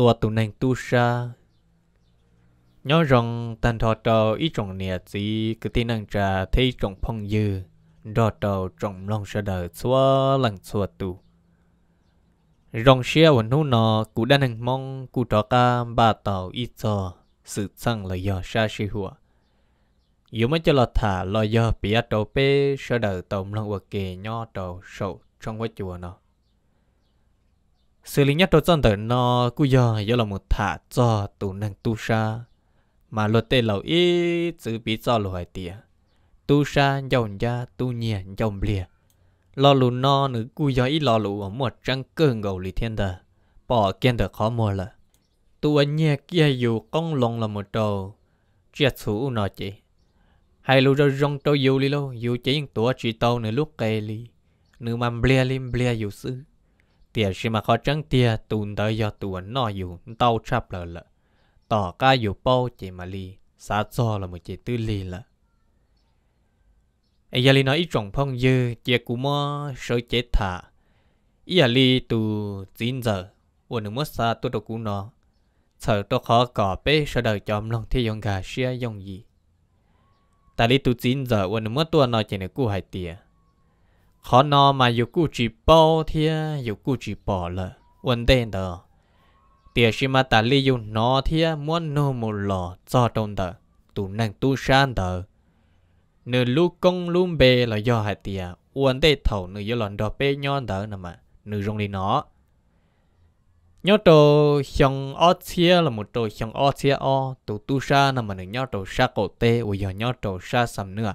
ตัวตุนังตูชาย้อนรองตันทอตออีจงเนี่ยจีก็ตีนังจะที่จงพงยืดอตอจงลองเสดอชัวหลังชัวตู rong xia vẫn hú nọ cụ đã nâng mong cụ trọ ca ba tàu ít cho sự sang là do xa xì hùa dù mới cho thả lo do bị đầu bê sơ đợi tàu lòng vật kề nho tàu sầu trong quá chùa nọ xử lý nhất đồ dân tới nó cứ giờ giờ là một thả cho tù năng tu sa mà luật tê lầu ý chữ bí cho lùi tìa tu sa dòng ra tu nhẹ dòng lìa lo lù no nữ cứ giờ ý lo lù ở một trăng cơ ngầu lì thiên đờ bỏ kiên được khó mua là tu anh nhẹ kia dù con lòng là một đầu chết thủ nó chị hai lù rồi rong trâu dù lì lô dù chỉ những tuổi chỉ tàu nữa lúc kề lì nữ mà blia lim blia dù xứ tiền gì mà khó trắng tiền tùn tới do tuần nó dù tàu chắp lờ lợ tỏ ca dù bao chỉ mà lì xa cho là một chỉ tư lì lợ ai giờ lì nói ít trồng phong dư chỉ cú mò sợ chết thả ai giờ lì tù chín giờ uổng nước mất xa tôi đâu cú nọ sợ tôi khó cỏ bế sợ đời chòm lòng thì dùng gà xia dùng gì tại lì tù chín giờ uổng nước mất tôi nói chỉ là cú hải tiền họ nó mà dù cụ chỉ bỏ thì dù cụ chỉ bỏ là vấn đề đó Tiếc gì mà ta lý dùng nó thì muốn nó một lọ cho trong đó tụ năng tu san đó nửa lúc công lúc bề là do hại tiền vấn đề thầu nửa do lần đó bê nhon đó nè mà nửa rong đi nó nhớ đồ xong ở chia là một đồ xong ở chia o tụ tu san nè mà nửa nhớ đồ sa cổ tê ui giờ nhớ đồ sa sầm nữa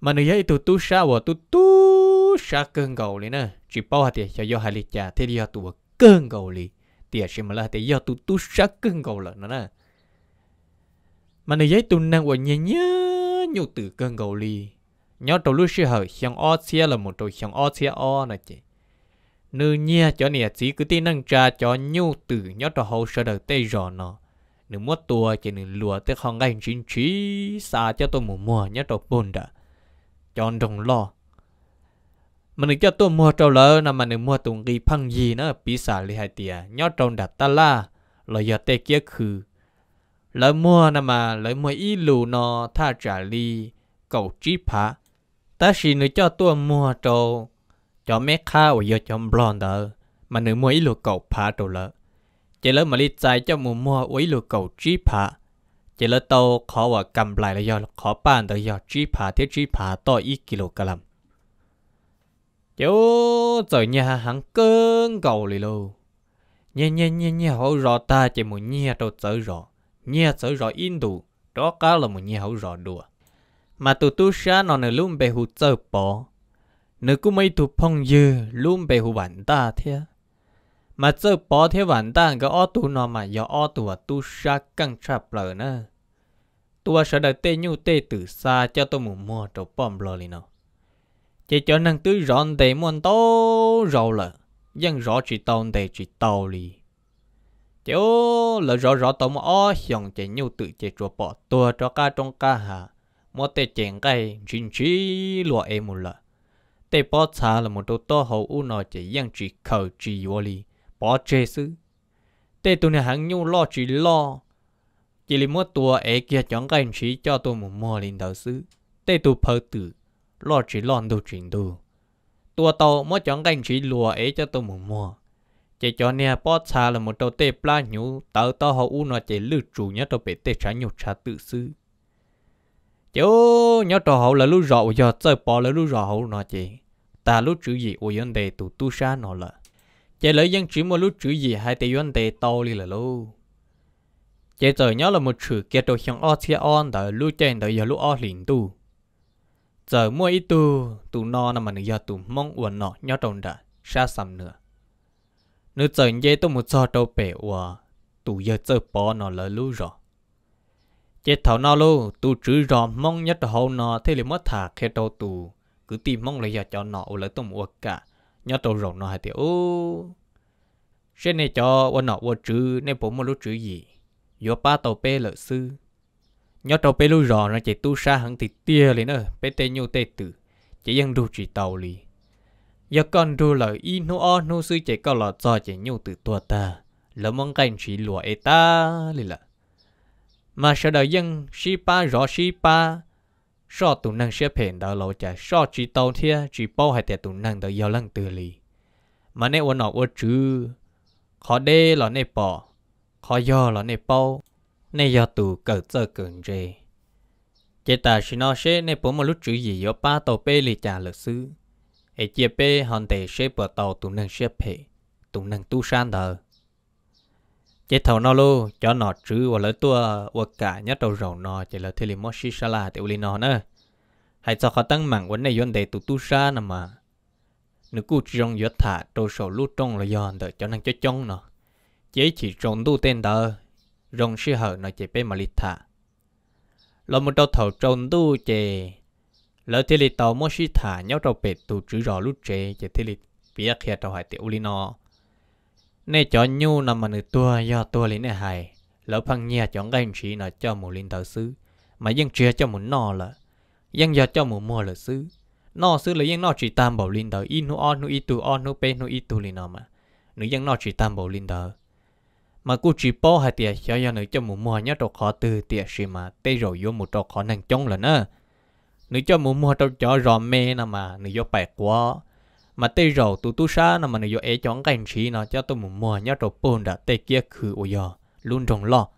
mà nếu vậy tụ tu sa và tụ tu sa cơn gầu liền nè chỉ bao hạt thì cho do hai liệt trà thế do tụ cơn gầu liền tiền xem là thì do tụ tu sa cơn gầu lận nè mà nếu vậy tụ năng và nhẹ nhớ nhiều từ cơn gầu liền nhớ trâu lúc xưa hở xong o xia là một trâu xong o xia o nè chị nữ nhia cho nè chỉ cứ tin năng trà cho nhu từ nhớ trâu hậu sơ đời tây rõ nó nữ mua tua chỉ nữ lùa tới không ngay chính trí xa cho tôi mù mùa nhớ trâu bồn đã chọn đồng lo mà mình cho tôi mua trâu lợn, lỡ mà mình mua tung ghi phăng gì nó bị xả li hai tia nhớ trâu đặt ta la lời giờ tê kia khử lời mua là mà lời mua ít lù nó tha trả li cầu trí phá ta chỉ nữa cho tôi mua trâu cho mấy kha ở giờ cho blond đó mà nữa mua ít lù cầu phá trâu lợn, chỉ lỡ mà li chạy cho mua mua ít lù cầu trí phá chỉ là tàu khó và cầm lại là do khó bàn tới phá thiết chỉ phá to ít kg chú giờ nhà hắn cơn cầu lì lô nhẹ nhẹ nhẹ nhẹ hậu rõ ta chỉ muốn nhẹ đâu tới rõ nhẹ tới in đủ đó cá là một nhẹ hậu rõ đùa mà tụ tu sa nó nè luôn bề hụ nếu cũng mấy tụ phong dư luôn bề hụ ta thế mà giờ bỏ thế vận ta cái ô tu nó mà do ô tu tu sa căng chập lờ nè tua sợ đời tê nhu tê từ xa cho tôi mù mò trâu bom lò lì nó chỉ cho năng tứ rọn tê muốn tố rầu lờ dân rõ chỉ tàu tê chỉ tàu lì chỗ là lờ rõ rõ tàu mà ô xong chỉ nhu tự chỉ trâu bỏ tua cho ca trong ca hà mua tê chèn cây chín chí lụa em một lợ tê bỏ xa là một đô to hậu u nó chỉ dân chỉ khờ chỉ vô lì bỏ chê sư tê tụi nè hàng nhung lo chỉ lo chỉ là mua tua ấy kia chọn cái chỉ cho tôi một mua lên đầu sư tê tụi phở tử lo chỉ lo đồ chuyện đồ tua tàu mua chọn cái chỉ lùa ấy cho tôi một mua chỉ cho nè bỏ xa là một đầu tê pla nhũ tàu tàu họ u nó chỉ lư chủ nhất đầu bể tê trả nhục trả tự sư chỗ nhớ trò hậu là lúc rõ giờ chơi bỏ là lúc rõ hậu nó chỉ ta lúc chữ gì ôi vấn đề tụ tu sa nó là chế lấy dân chỉ một lúc chữ gì hai tỷ yuan tệ to đi là lô chế giờ nhớ là một chữ kia đồ xong o chia on đợi lúc trên đợi giờ lúc o liền tu giờ mua ít tu tu no nằm mà nửa giờ tu mong uẩn nọ nhớ trong đã xa xăm nữa nửa giờ dây tôi một giờ đâu bể ua tu giờ chơi bỏ nó là lúc rồi chế thảo nó lô tu chữ rồi mong nhất hậu nọ thế là mất thả khi đâu tu cứ tìm mong lấy giờ cho nọ lỡ tu một cả nhớ tàu rồng nó hay tiểu ô trên này cho quân nọ quân chữ nên bố một lúc chữ gì vô ba tàu pe lợi sư nhớ tàu pe lúc rò nó chạy tu sa hẳn thì tia lên nữa pe tê nhau tê tử chỉ dân đu chỉ tàu lì giờ con đu lợi y nô o nô sư chạy có lọ do chạy nhau tử tua ta lỡ mong cảnh chỉ lụa ê ta lì là, mà sau đó dân shipa rõ shipa sao tụi nâng xếp hiện đó lộ chả sao chỉ tàu thia chỉ bao hai tẹt tụi nâng đó yêu lăng từ lì mà nè ôn nọ ôn chứ khó đê là nè bỏ khó do là nè bao nè do tụ cỡ giờ cường rề chế ta chỉ nói sẽ nè bố một lúc chữ gì do ba tàu bê lì trả lực sư ấy chia bê hòn tề xếp bờ tàu tụi nâng xếp hệ tụi nâng tu san đời chế thầu nó lu cho nó chứ và lỡ tua và cả nhất đầu rầu nó chỉ là thế li mất xí xa là tiểu linh nó nữa hãy cho khó tăng mảng vấn này vấn đề tụ tu xa nè mà nếu cụ trong giữa thả đầu sầu lút trong là yon để cho năng cho trong nó chế chỉ trong tu tên đó rong sư hở nó chỉ bên mà li thả là một đầu thầu trong tu chế lỡ thế li tàu mất xí thả nhau đầu bệt tụ chữ rõ lút chế chế thế li biết khi tàu hải tiểu linh nó nè cho nhu nằm mà nửa tua do tua lý nè hài lỡ phăng nhà chọn cái chỉ là cho một linh thở sứ mà dân chia cho một nọ là dân do cho một mua là sứ, nọ sứ là dân nọ chỉ tam bảo linh thở in nu on nu ít on nu pe nu itu tu lý nọ mà nữ dân nọ chỉ tam bảo linh thở mà cô chỉ po hai tiệt cho do nữ cho một mua nhớ đồ khó từ tiệt gì mà tê rồi vô một đồ khó năng chống là nữa nữ cho một mua đồ cho rò mê nằm mà nữ vô bài quá mà tê rổ tụ tu sa nó mà nó yêu é chọn cảnh trí nó cho tôi một mùa nhá rồi bồn đã tê kia khử ô giờ luôn rồng lo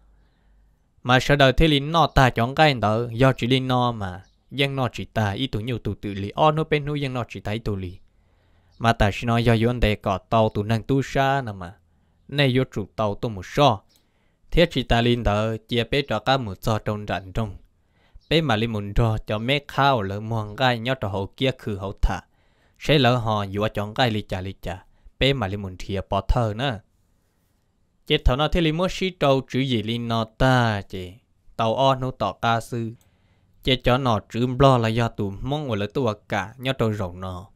mà sau đời thế linh nó ta chọn cảnh đó do chỉ linh nó mà dân nó chỉ ta ít tụ nhiều tụ tự lý o nó bên nu dân nó chỉ ta ít tụ lý mà ta chỉ nói do yon đề cọ tàu tụ năng tu sa nó mà nay vô trụ tàu tôi một so thế chỉ ta linh đó chia bé cho các một so trong rạn trong bé mà linh muốn cho cho mẹ khao lỡ muang gai nhớ cho hậu kia khử hậu thả sẽ lỡ họ dù chọn cái lì chả lì chả bé mà lì muốn thìa bỏ thơ nữa chế thảo nó thế lì mua xí trâu chữ gì lì nó ta chế tàu o nó tỏ ca sư chế cho nó chữ blo là do tụ mong của lỡ tụ cả nhớ trâu rộng nó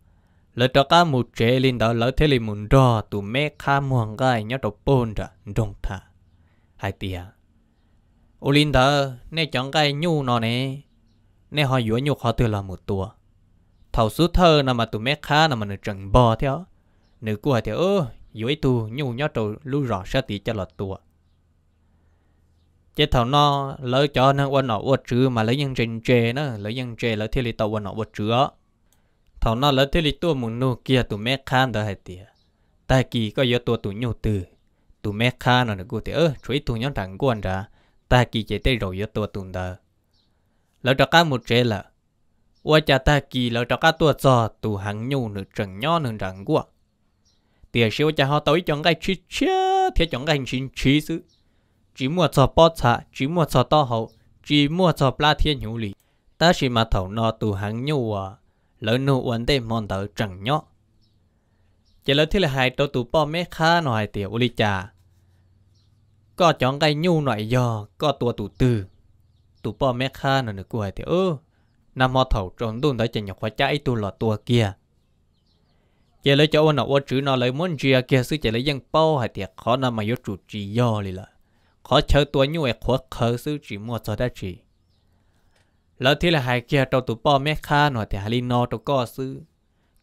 lỡ cho cá một chế lì đó lỡ thế lì muốn đo tụ mẹ khá muang gai nhớ trâu bồn ra đông thà hai tia ô lì đó nè chọn cái nhu nó nè nè họ dũa nhu họ từ là một tua thầu số thơ nào nào mà mà tụi mẹ thì trâu cho lọt 跑苏特那么都没卡，那么能整包条，你过条哦，有一度牛鸟都路绕设计叫了多。chế thầu nó lỡ cho nó quan nó ô chữ mà lấy nhân trình chế nó lấy nhân chế lỡ thiết lý tàu quan nó ô chữ thầu nó lỡ thiết lý tua muốn nô kia tụi mẹ khan đó hay tiệt tại kỳ có yếu tua tụi nhiều từ tụi mẹ khan nó được cô thì ơ chuối tụ nhóm thằng quan ra tại kỳ chế tới rồi yếu tua tụi đờ lỡ cho cá một chế là 我家大几了，找个多早，都 hàng nhau nữa chẳng nhau nữa rằng quá. Tiền sau cha họ tối chọn cái chi chi, thế chọn cái hình chi sự. Chỉ mua cho bó xạ, chỉ mua cho to hậu, chỉ mua cho pla hữu lý. Ta chỉ mà thầu nó tù hàng nhau à, lỡ nụ vấn đề mòn tờ chẳng nhau. Chỉ lỡ thế là hai tổ tù bó mẹ khá nó hai tiểu uli cha. Có chọn cái nhu nội do, có tua tù tư. Tù mẹ khá nó nữa của hai ơ nam mò thầu trốn đun tới chừng nhọc khóa trái tu là tua kia chế lấy cho ôn ở chữ nào lấy muốn chia kia sư chế lấy dân bao hay tiệt khó nam mà yếu chủ trì do lì là khó chờ tua như vậy e khó khờ sư chỉ mua cho đã chỉ lỡ thì là hai kia trâu tu bao mẹ kha nó thì hai linh nó trong co sư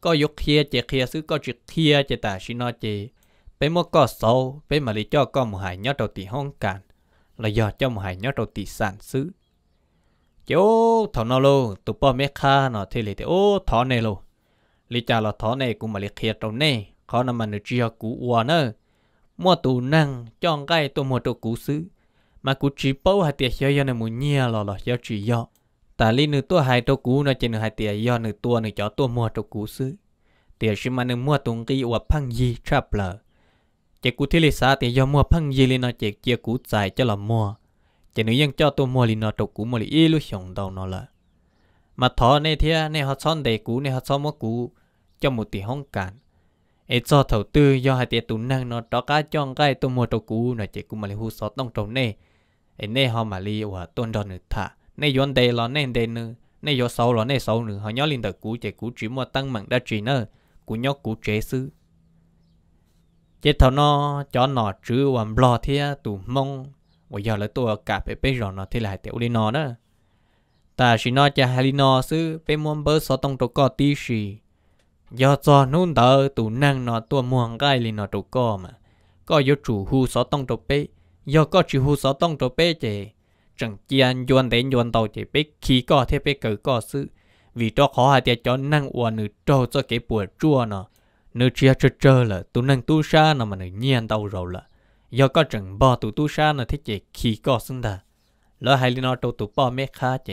có yếu kia chế kia sư có chuyện kia chế ta chỉ nó chế bé mua co sâu bé mà lấy cho con một hải nhớ trâu tỷ hong cản là do cho một hải nhớ trâu tỷ sản xứ chỗ thọ nó lô tụ bò mẹ kha nó thì lì thì ô thọ này lô lì cha là thọ này cũng mà lì khía trong này khó nằm mà nó chia cú uo nữa mua tụ năng chọn cái tụ mua tụ cú xứ mà cú chỉ bao hai tiệt chơi cho nên muốn nhia lò lò cho chỉ do ta li nửa tua hai tụ cú nó chỉ nửa hai tiệt do nửa tua nửa chó tua mua tụ cú xứ tiệt xí mà nửa mua tụ cái uo phăng gì trap lờ chỉ cú thì lì xa tiệt do mua phăng gì li nó chỉ chia cú dài cho là mua chỉ nếu dân cho tôi mua thì nó trục cú mua thì ít lúc sống đầu nó là mà thọ này thì này họ son đầy cú này họ son mất cú cho một tỷ hong cản ấy cho thầu tư do hai tiền tụ năng nó đó cá cho cái tôi mua trục cú nó chỉ cú mà lại hú sót tông trồng này ấy này họ mà li và tôn đòn nữa thả này yon đầy là này đầy nữa này yo sâu là này sâu nữa họ nhớ liền đời cú chỉ cú chỉ mua tăng mạng đã chỉ nữa cú nhớ cú chế sư chế thầu nó cho nó chữ hoàn blo thì tụ mong 我要了ตัวกะไปไปรอนอที่ไหลเตียวลีนอนะแต่ชินอจะฮาลีนอซื้อไปมวนเบอร์สอตรงตัวก็ตีชียอจอนุ่นเตอตูนั่งนอตัวมวงใกล้ลีนอตัวก็มาก็ยจู่ฮูสอตรงตัวไปยอก็จู่ฮูสอตรงตัวไปเจจังเจียนยวนเตนยวนเตาเจไปขี่ก็เทไปเกิดก็ซื้อ vì cho khó hà tiệt cho năng ua nữ trâu cho cái bùa chua nó nữ chia chơi chơi là tu năng tu sa nó mà nữ nhiên tàu rồi là ยก็จังบอตุตุชาเนที่เจขี่ก็ซึ่งดาแล้วไฮลินอตุตุป้อเมฆาเจ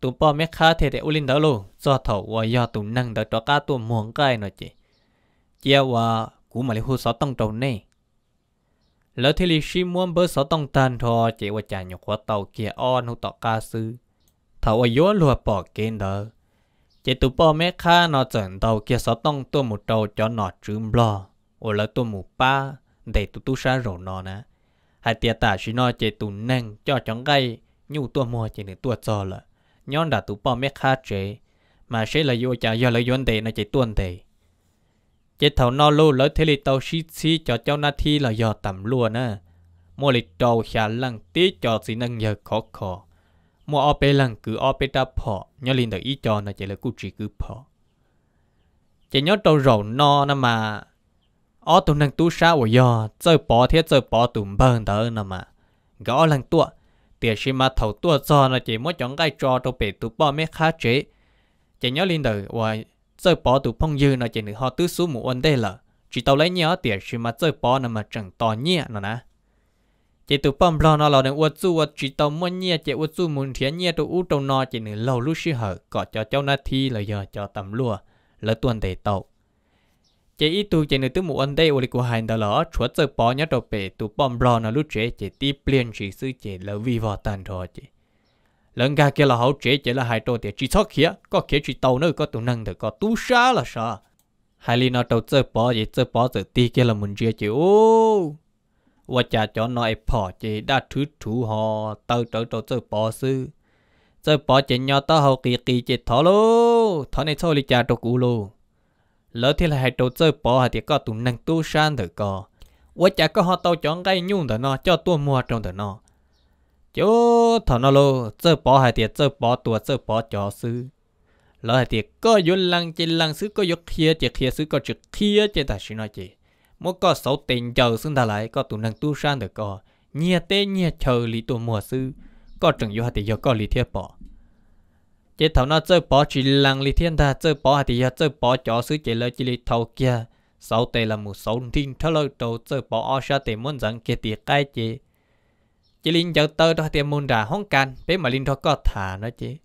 ตุป้อเมฆาเทเดอุลินดาโลจอเถาว่ายอตุนั่งเดตัวก้าตัวม่วงใกล้หน่อยเจ เจียว่ากูมาลิฮูสอต้องตรงนี้แล้วที่ลิชิมวนเบอร์สอต้องทานทอเจว่าจานยกว่าเต่าเกียอ้อนหุตอกาซื้อเถาว่าย้อนลัวปอกเกนเดอเจตุป้อเมฆานอเจันเต่าเกียสอต้องตัวหมูเต่าจอนหนอจืมบลอโอแล้วตัวหมูป้า để tụt tu sa rổ nó nè hai tia ta chỉ nói chỉ tụ năng cho chẳng gây nhu tua mua chỉ nửa tua cho là Nhón đã tụ bao mét khá chế mà sẽ là vô chả do lấy vô đề nó chỉ tuân đề chế thầu nó lu lỡ thế li tàu xí xí cho cháu na thi là do tầm luôn nè mua li tàu xả lăng tí cho chỉ nâng giờ khó khó mua ở bên lăng cứ ở bên ta phò nhớ liền được ý cho nó chỉ là cụ chỉ cứ phò chỉ nhớ tàu rồi no nè mà ở tụ năng tu sa của yo chơi bỏ thiết chơi bỏ tụ bơm đỡ nè mà gõ lần tua tiền xí mà thầu tua cho nó chỉ muốn chọn cái trò đâu bị tụ bỏ mấy khá chế chỉ nhớ lên đời và chơi bỏ tụ phong dư nó chỉ được họ tứ số một ôn đây là chỉ tao lấy nhớ tiền xí mà chơi bỏ nè mà chẳng to nhẹ nó nè chỉ tụ bom lo nó là đừng uất su uất chỉ tao muốn nhẹ chỉ uất su muốn thiện nhẹ tụ út tàu nó chỉ được lâu lúc xí hở cọ cho cháu na thi là giờ cho tầm lúa là tuần để tàu chế ít tu chế nửa tu một anh đây ở lịch của hành đó là chúa chơi bỏ nhớ đồ bể tu bom bò nó lúc chế chế tiếp liền chỉ sư chế là vi vào tàn rồi chế lần ga kia là hậu chế chế là hai đồ thì chỉ sót kia có khía chỉ tàu nữa có tu năng được có tu xa là sao hai li nó đầu chơi bỏ chế chơi bỏ tự ti kia là muốn chia chế ô và cha cho nó ai bỏ chế đã thứ thủ họ tàu tàu tàu chơi bỏ sư chơi bỏ chế nhau tao hậu kỳ kỳ chế thọ lô thọ này sau li cha đồ cũ lô lỡ thì là hai đầu chơi bỏ thì có tụi năng tu san thử co quá chả có họ tàu chọn cái nhung thử nó cho tua mua trong thử nó chú thằng nó lô chơi bỏ hai thì chơi bỏ tua chơi bỏ cho sư lỡ hai thì có vô lăng chỉ lăng sư có vô kia chỉ kia sư có chỉ kia chỉ ta xin nói chỉ mỗi có sáu tiền chờ xưng ta lại có tụi năng tu san thử co nhia tê nhia chờ lý tụi mua sư có trường vô hai thì vô có lý thiết bỏ chế thầu nó chơi bỏ chỉ lăng li thiên ta chơi bỏ thì chơi bỏ chó sứ chế lợi chỉ li thầu kia sau tệ là một số thiên thơ lợi đầu chơi bỏ ở sa tệ muốn rằng kia tiệt cái chế chỉ linh giờ tơ đó thì môn đà hong can bé mà linh thọ có thả nó chế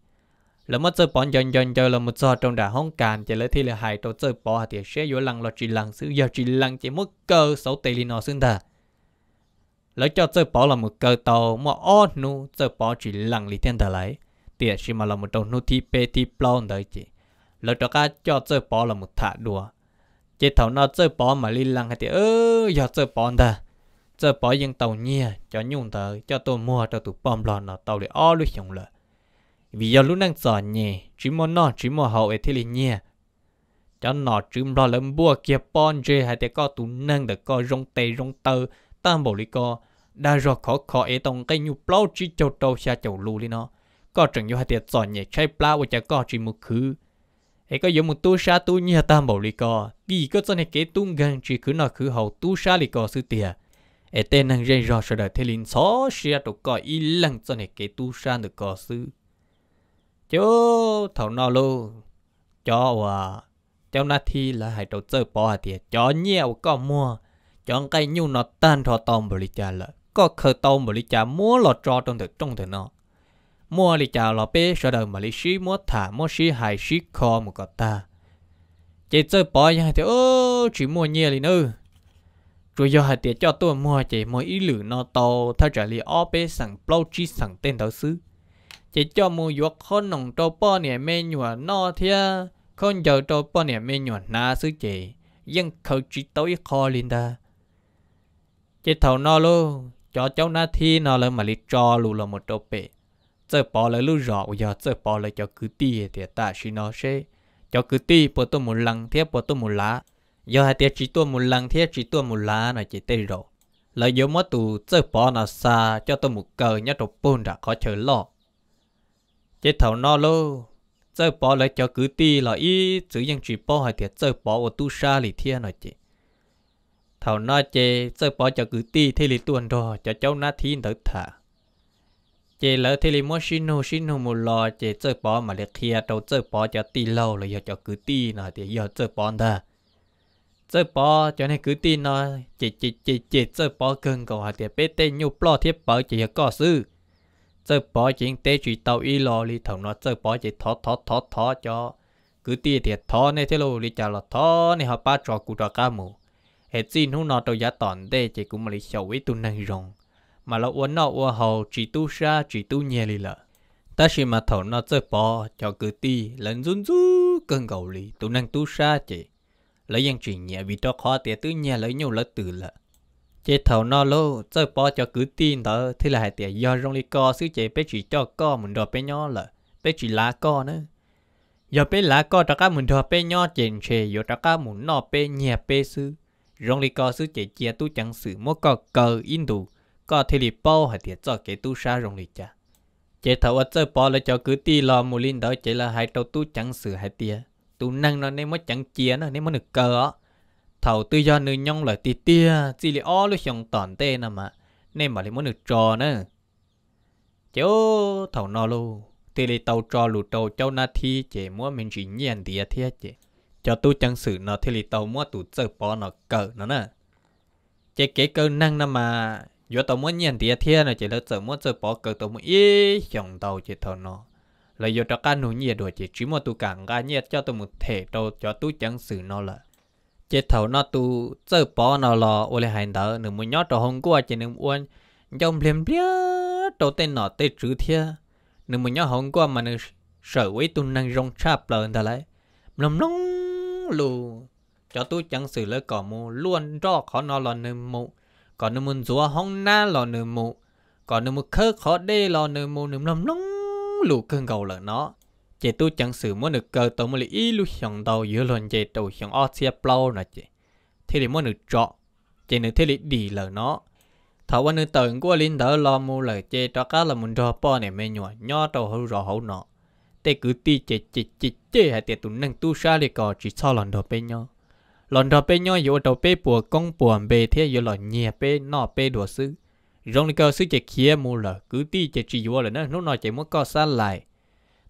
là mất chơi bỏ dần dần giờ là một giờ trong đà hong can chế lợi thì là hai đầu chơi bỏ thì sẽ vô lăng là chỉ lăng sứ giờ chỉ lăng chế mất cơ sau tệ li nó xưng ta lấy cho chơi bỏ là một cơ tàu mà on nu chơi bỏ chỉ lăng li thiên ta lấy tiền chỉ mà là một trong nô thi bê thi plon đấy chị lỡ cho cá cho chơi bỏ là một thả đùa chị thầu nó chơi bỏ mà li lăng hay thì ơ giờ chơi bỏ ta chơi bỏ nhưng tàu nhia cho nhung tờ cho tôi mua cho tụi bom lon nó tàu để o luôn chồng lợ vì giờ lúc đang sợ nhẹ chỉ muốn nó chỉ muốn hậu ấy thì liền nhia cho nó chỉ lo lắm bua kia bon chơi hay thì có tụ nâng được có rong tê rong tơ tam bộ lý co đã rồi khó khó ấy tông cái nhu plau chỉ châu châu xa châu lu đi nó có chẳng như hai tiệt giòn nhẹ chạy pla có chỉ một khứ ấy có giống một tu sa tu như ta bảo lì co vì có cho này kế tung gần chỉ cứ nói khứ hậu tu sa lì co sư tiệt ấy tên năng dây rò sợ đời thế linh xó xia tụ co y lăng cho này kế tu sa được co sư chớ thầu nó lô cho à cháu na thi là hai đầu chơi bỏ hạt tiệt cho nhiều có mua cho cái nhu nó tan thọ tôm bờ lì cha là có khờ tôm bờ lì cha mua lọt trò trong thực trong thực nó mua li chào lò bê sợ đầu mà li xí mua thả mua xí hài xí kho một cọt ta chị chơi bỏ nhà thì ô chỉ mua nhiều li nữa rồi do hạt tiệt cho tôi mua chị mua ít lử nó to thay trả li ô bê sẵn plau chi sẵn tên đầu xứ chị cho mua yuộc con nòng trâu bò nè mê nhùa nó thia con giờ trâu bò nè mê nhùa na xứ chị dân khẩu chỉ tối kho lên ta chị thầu nó luôn cho cháu na thi nó là mà li cho lù là một trâu bể giờ bỏ lại lúc rõ giờ bỏ lại cho cứ ti thì ta chỉ nó sẽ cho cứ ti bỏ tôi một lần thế bỏ tôi một lá giờ hai tiết chỉ tôi một lần thế chỉ tôi một lá là chỉ tê rồi là giờ mất tù giờ bỏ là xa cho tôi một cờ nhá đồ bồn đã có chờ lo chế thầu nó lô giờ bỏ lại cho cứ ti là ý chữ dân chỉ bỏ hai tiết giờ bỏ của tu sa lì thiên là chị thầu nó chế giờ bỏ cho cứ ti thì lì tuần rồi cho cháu na thiên đỡ thả chế lỡ thì mua xin hồ xin hồ một lò chị chơi bó mà liệt kia đầu chơi bó cho tì lâu rồi giờ cho cứ tì nọ thì giờ chơi bó ta chơi bó cho nên cứ tì nó chế chế chế chế chơi bó cưng cầu hả thì bé tê nhu bó thiết bó chị có sư chơi bó chị tê chỉ tàu y lò li thằng nó chơi bó chế thó thó thó thó cho cứ tì thì thó nên thế lô li chả là thó nên họ ba trò cụ trò cá mù hết xin hú nó đầu giá tòn tê chế cũng mà li sầu với tu năng rồng mà lo uốn nó uốn hầu chỉ tu xa chỉ tu nhẹ lì lợ ta chỉ mà thầu nó chơi bò cho cứ ti lần run rú cơn gầu lì tu năng tu xa chỉ lấy yang chỉ nhẹ vì cho khó tiệt tu nhẹ lấy nhau lấy từ lợ chế thầu nó lô chơi bò cho cứ ti đó thì là hai tiệt do rong lì co xứ chế bé chỉ cho co mình đòi bé nhỏ lợ bé chỉ lá co nữa giờ bé lá co tất cả mình đòi bé nhỏ chèn chè giờ tất cả mình nọ bé nhẹ bé xứ rong lì co xứ chế chia tu chẳng sự mua co cờ in đủ có thể lì bao hay thiệt cho cái tu sa rồng lì cha chế thầu ở chơi bỏ là cho cứ ti lò mù linh đó chế là hai đầu tu chẳng sử hai tia tu năng nó nên mới chẳng chia nó nên mới được cờ thầu tư do nữ nhong lời ti tia chỉ lì o lúc xong toàn tê nằm mà nên mà lì muốn được trò nữa cháu thầu nó luôn thì lì tàu trò lù tàu cháu na thi chế mua mình chỉ nhiên tia thiệt chế cho tu chẳng sử nó thì lì tàu mua tu chơi bỏ nó cờ nó nè chế kế cơ năng nằm mà giờ tôi muốn nhận tiền thiên là chỉ là sợ muốn sợ bỏ cơ tôi muốn ý chồng tao chỉ thôi nó là giờ cho cá nụ nhiệt rồi chỉ chỉ mà tu cảng cá nhiệt cho tôi một thể đâu cho tôi chẳng xử nó là chỉ thầu nó tu sợ bỏ nó lo ôi lê hành đó nửa muốn nhớ cho hôm qua chỉ nên uốn trong liền bia đầu tên nó tên chữ thiên nửa muốn nhớ hôm qua mà nửa sợ với tụ năng rong chạp lợn ta lại lồng lồng lù cho tôi chẳng xử lỡ cỏ mù luôn cho khó nó lo nên mù còn nếu muốn rùa hong na lò nửa mù còn nếu muốn khơ khó đê lò nửa mù nửa lầm lông lù cơn gầu lợ nó chế tu chẳng sử muốn được cơ tổ một lý ý lúc hiọng đầu giữa lần chế đầu hiọng o xe plau nè chế thế thì muốn được trọ chế nữ thế lý đi lợ nó thảo quan nữ tận của linh thở lo mù lợ chế cho cá là muốn cho bò này mê nhọ nho đầu hậu rõ hậu nọ tê cứ ti chế chế chế chế hay tiệt tụ nâng tu sa đi cò chỉ sau lần đầu bên nhau lần đầu bên nhau yếu đầu bên bùa công bùa bề thế yếu lần nhẹ bên nọ bên đùa sư rong cơ sư chỉ kia mua là cứ ti chỉ chỉ yếu là nó lúc nào chỉ muốn co xa lại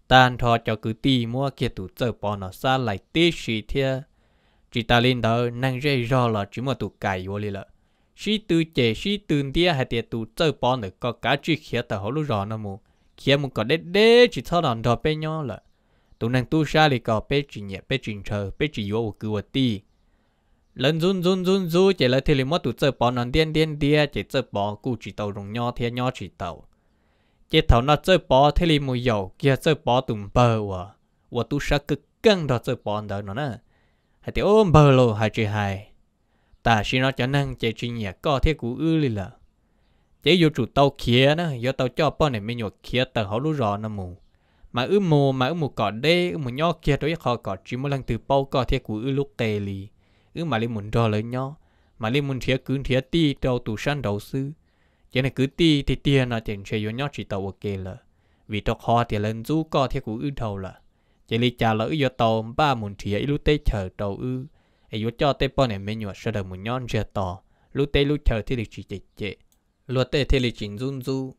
tan thọ cho cứ ti mua kia tụ chờ bỏ nó xa lại tê sĩ thế chỉ ta lên đó năng dây rõ là chỉ mà tụ cài yếu đi là sĩ tư chế sĩ tư tia hay tiệt tụ chờ bỏ nó có cá chỉ kia tờ hồ lúc rõ nó mua kia một có đế đế chỉ thọ lần đầu bên nhau là tụ năng tu xa thì có bên chỉ nhẹ bên chỉ chờ bên chỉ yếu cứ ti lần run run run run chỉ là thì mất tụt chơi bỏ nón điên điên điên chỉ chơi bỏ cụ chỉ tàu rồng nho thiên nho chỉ tàu chỉ thầu nó chơi bỏ thì lì mùi dầu kia chơi bỏ tụm bờ wa wa tu sa cực căng đó chơi bỏ đó nó nè hay thì ôm bờ lô hay chỉ hay ta xin nó cho năng chỉ chỉ nhẹ có thế cụ ư lì là chỉ vô chủ tàu kia nè vô tàu cho bỏ này mình nhột kia tờ hổ lú rò nó mù mà ư mù mà ư mù cỏ đê ư mù nho kia đối khó cỏ chỉ một lần từ bao cỏ thế cụ ư lúc tê lì cứ mà lên muốn trò lấy nhỏ, mà lên muốn thiệt cứ thiệt ti đầu tủ săn đầu sư chỉ là cứ ti thì tiền là tiền chơi vô nhau chỉ tàu ok là vì tàu kho thì lần du co thì cũng ư thầu là chỉ là trả lời vô tàu ba muốn thiệt lúc tê chờ tàu ư ai vô cho tê bọn này mấy nhọ sợ đời muốn nhau chơi tàu lúc tê lúc chờ thì lịch chỉ chạy chạy lúc tê thì lịch chỉ run du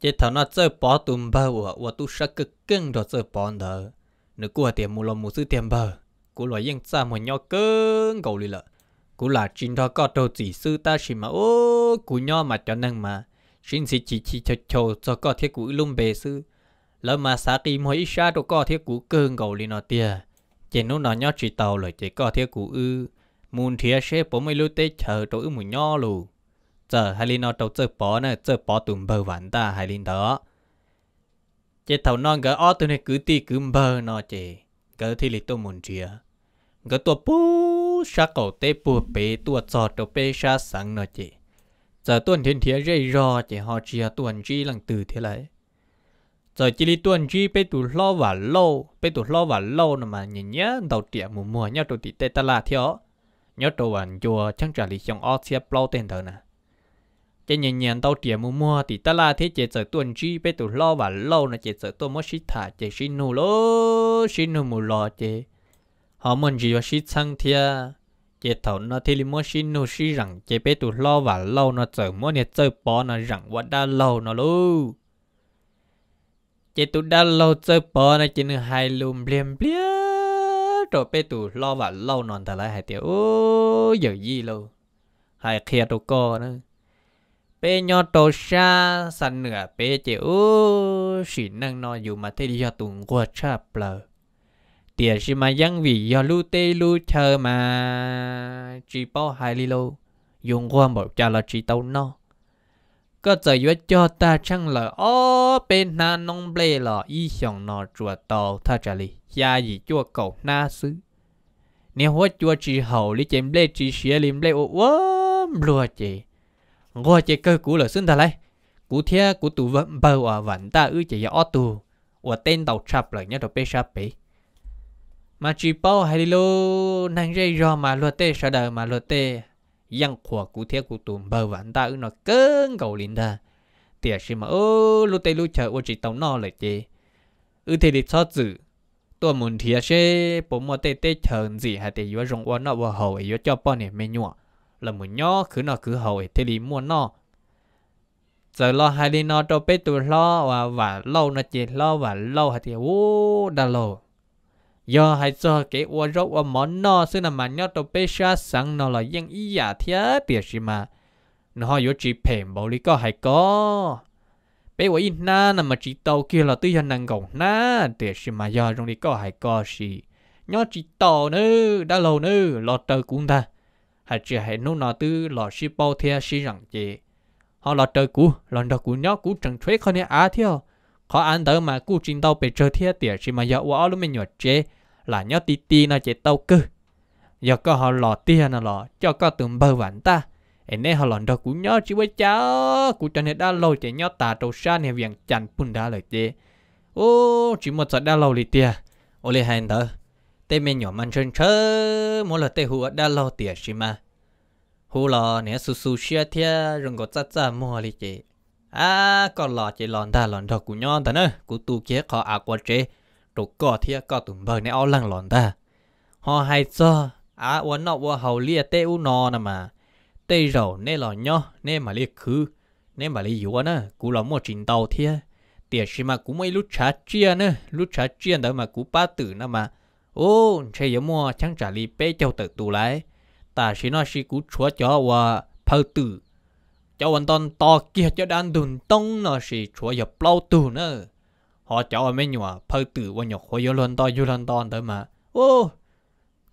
chỉ thằng nó chơi bỏ tùm bờ và và tu sắc cực cứng rồi chơi bỏ nữa nếu qua tiền mua lòng mua sư tiền bờ cú lo yên cha mà nhau cơn gầu lì lợ cú là chính thọ có đầu chỉ sư ta chỉ mà ô cú nhau mà cho năng mà xin chỉ chỉ chỉ cho cho cho có thiết cú lum bề sư lỡ mà xã kỳ mỗi xa đồ có thiết cú cơn gầu lì nó tia chỉ nó nó nhau chỉ tàu lời chỉ có thiết cú ư muốn thiết sẽ bố mấy lối tết chờ đồ ư mùi nhau lù giờ hai linh nó đầu chơi bỏ nè chơi bỏ tụm bờ ván ta hai linh đó chế thầu non gỡ o tụi này cứ ti cứ bờ nó chế gỡ thi lì tôi muốn chia cái tua bú sa cổ tê bù bê tua giò đồ bê sa sáng giờ tuần thiên thiên rây rò chị họ chỉ là tuần chi lằng thế lại giờ chỉ đi tuần chi bê tụ lo và lâu bê tụ lo và lâu mà nhìn nhá đầu tiệm mùa mùa nhau đồ tị tê ta là thiếu nhớ đồ ăn chẳng trả lý trong ót xe plau tên thờ nè chị nhìn nhìn đầu tiệm mùa mùa tị ta thế giờ tuần chi bê tụ lo và lâu giờ tôi mới xí thả chị xin nụ lô xin nụ mù lò chị họ muốn gì và sĩ sang thia chế thầu nó thì mua xin nô sĩ rằng chế bé tụ lo và lâu nó chờ mỗi ngày chơi bỏ nó rằng quá đã lâu nó lu chế tụ đã lâu chơi bỏ nó chỉ nên hai lùm bliêm bliêm rồi bé tụ lo và lâu nó thật lại hai tiểu ô giờ gì lâu hai kia tụ co nữa bé nhỏ tổ xa sẵn nửa bé chế ô sĩ năng nó dù mà thế đi cho tụng qua chạp lời tiền gì mà dân vì do lu tê lu chờ mà chỉ bao hai li lô dùng qua một trả là chỉ tàu nó có giờ yếu cho ta chăng là ô bên na nông bê là y sòng nó chùa tàu tha trả li gia gì chùa cầu na xứ nếu hóa chùa chỉ hậu lý chém bê chỉ xía lim bê ô ô lùa chị ngô chị cơ cũ là xin ta lấy cú thia cú tụ vẫn bầu à vẫn ta ư chỉ do ô tù ở tên tàu chập lại nhớ đồ bê chập bê mà chỉ bao hay lô nàng dây rồi mà luật tê sợ đời mà luật tê yang khỏa cụ thiết cụ tùm bờ vạn ta nó cơn cầu linh ta tiệt gì mà ô lúc tê lúc chờ ô chỉ tàu nọ lại chê ư thì lịch xót dự tôi muốn thiệt xe bố mò tê tê chờ gì hay tê yếu rong ô nó vô hầu yếu cho bao nè mê nhọ là muốn nhọ cứ nó cứ hầu thế thì mua nó giờ lo hay đi nó đâu biết tụi lo và và lâu nó chỉ lo và lâu hay thì ô đã lâu giờ hãy cho cái ô rốt ô món nó xưa là mà nhau tàu bê xa sáng nó là yên ý giả thế tiệt gì mà nó yếu chỉ phèm bảo lý có hay có bê ô in na nà mà chỉ tàu kia là tư nhân năng gồng na tiệt gì mà giờ trong đi có hay có gì nhau chỉ tàu nữa đã lâu nữa lọt tàu cũng ta hãy chỉ hay nô nó tư lọ xí bao thế xí rằng gì họ lọt tàu cũ lọt tàu cũ nhau cũ chẳng thuế không nè á theo khó ăn tới mà cũ chính tàu bê chơi thế tiệt gì mà giờ ô luôn mình nhọt chế là nhớ tí tí nó chế tàu cư giờ có họ lò tia nó lò cho có từng bơ vạn ta em nè họ lòn đó cũng nhớ chứ với cháu cũng cho nên đã lâu chế nhớ tà trâu xa nè viện chăn bún đá lời chế ô chỉ một giờ đã lâu lì tia ô lì hèn thơ tê mẹ nhỏ mặn chân chớ mỗi lần tê hùa đã lâu tia xí mà hù lò nè su su xia thia rừng à, có chát chát mua lì chế à còn lò chế lòn ta lòn đó cũng nhớ thơ nè cũng tu kế khó à quá chế đồ cỏ thì có tụm bờ này ao lăng lòn ta họ hay cho à uốn nọ uốn lia tê u nọ nè mà tê rầu nè lò nhó nè mà lia khứ nè mà lia yếu nè cú lò mua trình tàu thia tiệt mà cú mấy lúc trả chia nè lúc trả chia đó mà cú ba tử nè mà ô chơi mua chẳng trả li bé tử tù lại ta xí nó cú chúa cho uốn phơi tử cho uốn ton to kia cho đan đùn tông nó xí chúa yếu bao tù nữa họ cho mấy nhỏ phơi tử và nhỏ khó yếu lần to yếu lần to tới mà ô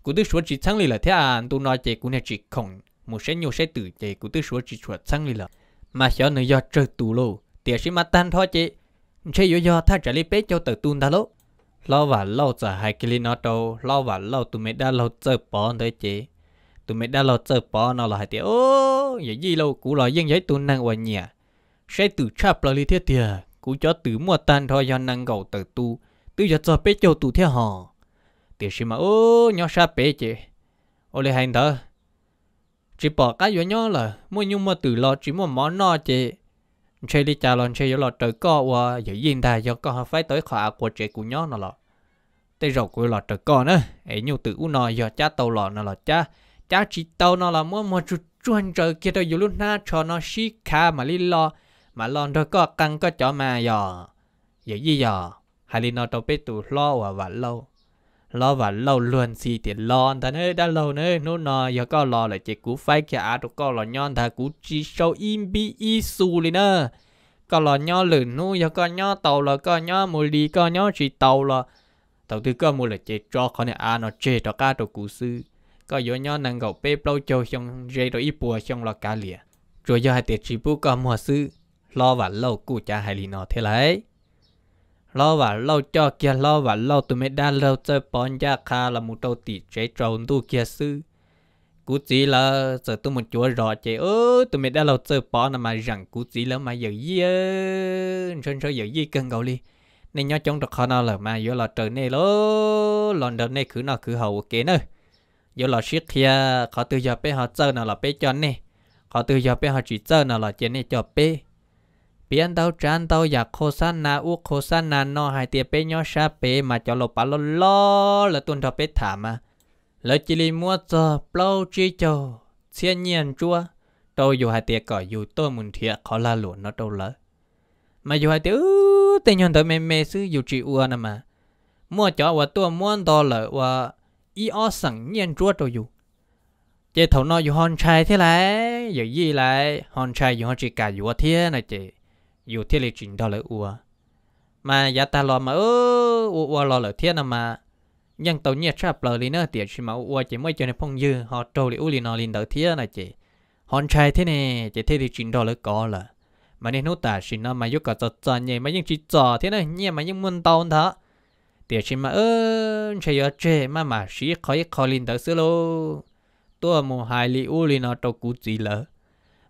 cú tư số chỉ sang lì là thế à tôi nói chị cú này chỉ không một sẽ nhiều sẽ tử chị cú tư số chỉ chuột sang lì là mà sợ nữa do chơi tù lô tiền sĩ mà tan thôi chị chơi yếu do thay trả lý bé cho tử tuôn ta lô lo và lo giờ hai kili nó đâu lo và lo tụi mình đã lo chơi bỏ tới chị tụi mình đã lo chơi bỏ nó là hai tiếng ô vậy gì lâu cú lo dân giấy tụi năng ở nhà sẽ tự chắp lo lý thiết tiền cú cho tử mua tan thôi do năng gầu tử tu tự cho cho bé châu tu theo họ thì xí mà ô nhỏ sa bé chứ, ô lê hành thơ chỉ bỏ cái gì nhỏ là mua nhung mà từ lo chỉ mua món no chứ, chơi đi chào lần chơi giờ lo trời co và giờ yên ta do co phải tới khóa của chị của nhỏ nó lọ tới rồi của lọ trời co nữa ấy nhiều tự u nọ giờ cha tàu lọ nó lọ cha cha chỉ tàu nó là mua mua chút chuan trời kia tao dù lúc na cho nó xí khá mà lý lo mà lon đó có căng có chó mà dò giờ gì dò hay là nó đâu biết tụ lo và và lâu lo và lâu luôn xì tiền lo ta nơi đã lâu nơi nó nọ giờ có lo là chỉ cú phải kia à có lo nhon ta cú chỉ sâu im bi i su lên nè có lo nhon lử nu giờ có nhon tàu là có nhon mồi đi có nhon chỉ tàu là tàu thứ có mồi là chỉ cho con này à nó chế cho cá đồ cú sư có giờ nhon năng gầu bê bao châu trong dây đồ ít bùa trong lò cá lìa rồi giờ hai tiệt chỉ bu có mùa sư lo và lâu cụ cha hay lì nó thế lấy lo và lâu cho kia lo và lâu tụi mình đã lâu chơi bón gia kha là một đầu tỷ chế tròn tu kia sư cú chỉ là giờ tôi mình chúa rõ chế ơ tụi mình đã lâu chơi bón mà rằng cú chỉ là mà giờ gì ơ rồi rồi giờ gì cần cầu li nên nhớ chống được khó nào là mà giờ là trời này lố lần đầu này cứ nào cứ hậu kế nữa giờ là siết kia khó từ giờ bé họ chơi nào là bé cho nè khó từ giờ bé họ chỉ chơi nào là chế này cho bé เปียนเตาจานเตาอยากโคสันนาอุโคสันนานอหายเตียเปยอชาเปมาจอลปาลลอแล้วตุนทอเปถาม่าแล้วจิลิมัวจอเปล่าจีโจเสียนเงียนจัวโตอยู่หายเตียก่ออยู่ต้มุนเทียขอลาหลวนนอโตเลยมาอยู่หายเตียเตยอนเตเมเมซื้ออยู่จีอัวนะมา มัวจอว่าตัวม้วนตอเลยว่าอีออสังเงียนจัวโตอยู่เจ้าหนออยู่ฮอนชายเท่าไรอย่างยี่ไรฮอนชายอยู่ฮอนจิกาอยู่ว่าเทียนะเจ้อยู่ที่เลยจิงดอเลยอัวมายาตาลอมาเอออัวลอเลยเทียนมายังตัวเนี่ยชอบเลยลีเนอร์เตียชิมาอัวจะไม่เจอในพงยือฮอโตลิอุลีนอลินเดอเทียนะเจฮอนชายที่เนี่ยจะเที่เลยจิงดอเลยก่อละมันเนี่ยนู้ตาชินนะมายุกับจอจอนเนี่ยมายังจีจอเทียนะเนี่ยมายังมุนตอนเถอะเตียชิมาเออชายเจมามาชีคอยคอลินเดอซื้อโลตัวมูไฮลิอุลีนอโตกูจีเลย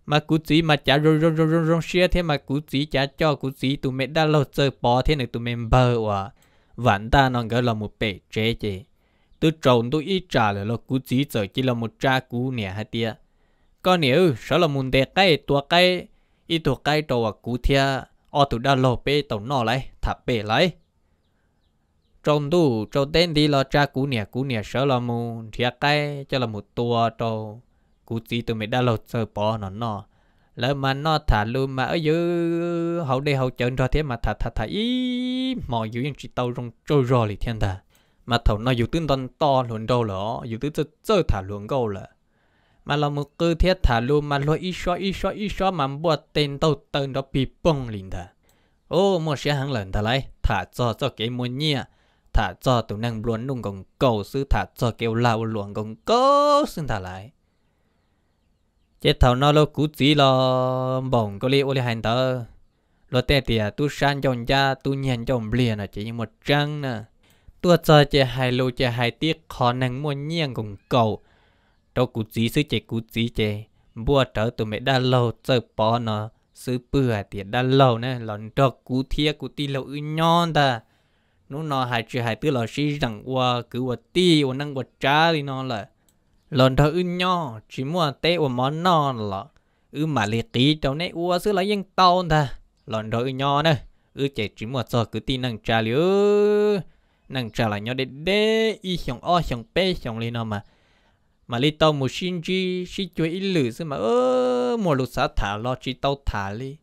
mà cú sĩ mà chả rong rong rong rong rong xia thế mà cú sĩ chả cho cú sĩ tụi mẹ đã lâu chơi bỏ thế này tụi mẹ bơ quá vẫn ta nó gỡ là một bể chế chế tôi trộn tôi ít trả lời là cú sĩ giờ chỉ là một cha cú nè hả tia con nếu ừ, sợ là muốn đẹp cái tua cái ít tua cái đầu à cú thia ở tụi đã lâu bể tàu nọ lại thập bể lại trộn tu trộn tên đi là cha cú nè cú nè sợ là muốn thia cái cho là một tua trâu cú gì tụi mày đã lột sờ bỏ nó nó lỡ mà nó thả luôn mà ở dưới hậu đây hậu chân ra thế mà thả thả thả ý mọi dưới những chị tàu rong trôi rồi thì thiên ta mà thầu nó dù tương đòn to luôn đâu lỡ dù tương chơi chơi thả luôn câu lỡ mà là một cơ thiết thả luôn mà lo ít xóa ít xóa ít xóa mà bùa tên tàu tên đó bị bông liền ta ô một xe hàng lần thả lại thả cho cho cái muốn nhia thả cho tụi năng luôn luôn còn cầu sư thả cho kêu lao luôn còn cố xin thả lại chế thầu nó lo cú tí lo bổng có lẽ ô li hành tờ lo tê tìa tu san chồng cha tu nhận chồng liền là chỉ như một trăng nè tua sợ chế hai lô chế hai tiếc khó năng mua nhiên cùng cầu đâu cú tí sư chế cú tí chế bùa trở tụi mẹ đã lâu chơi bỏ nó sư bừa thì đã lâu nè lòn cho cú thia cú tí lâu ư nhon ta nó nó hai chữ hai tư lò sĩ rằng qua cứ qua ti qua năng qua trái thì nó là lần đầu ưng nho chỉ muốn té của món non là ư mà liệt tí trong này ua xứ lấy dân tàu ta lần đầu ưng nho nè ư chạy chỉ muốn cho cứ tin năng trả liu năng trả lại nhau để để y xong o xong p xong lên nó mà mà li tao một xin chi xin chuối ít lử xứ mà ơ mùa lụt sát thả lo chỉ tao thả li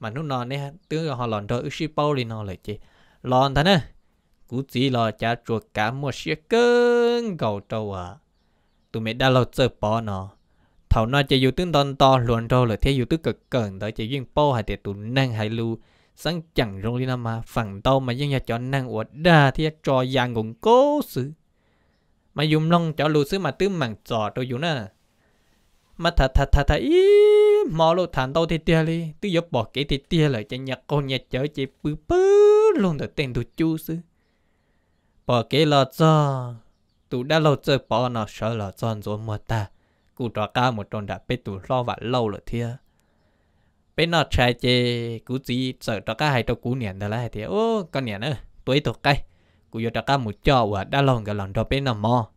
mà nó nó nè tướng họ lần đầu ư xí bao li nó lại chị lần ta nè cú chỉ lo cha chuột cả mua xe cơn cầu trâu à tụi mẹ đã lâu chờ bỏ nó thảo nói chỉ dù tướng đòn to luôn rồi là thế dù tướng cực cẩn tới chỉ duyên po hay để tụi năng hay lưu sáng chẳng rong lên mà phẳng tao mà dân nhà cho năng uất đa thì cho già ngủng cố sự mà dùng lòng cho lưu xứ mà tướng mảng trò tôi dù nè mà thật thật thật thật ý mò lô thản tao thì tia đi tôi giúp bỏ cái thì tia lại cho nhạc con nhạc chở chỉ bứ bứ luôn tới tên tụi chú sư bỏ cái là cho tụ đã lâu chơi bỏ nó sợ là chọn rồi mua ta cụ trò ca một tròn đã bị tụ lo và lâu rồi thia bên nó chạy chê cụ chỉ sợ trò ca hay trò cụ niệm đó là thì ô con niệm nữa tuổi tuổi cây cụ vô trò ca một trò và đã lâu cái lòng trò bên nó mò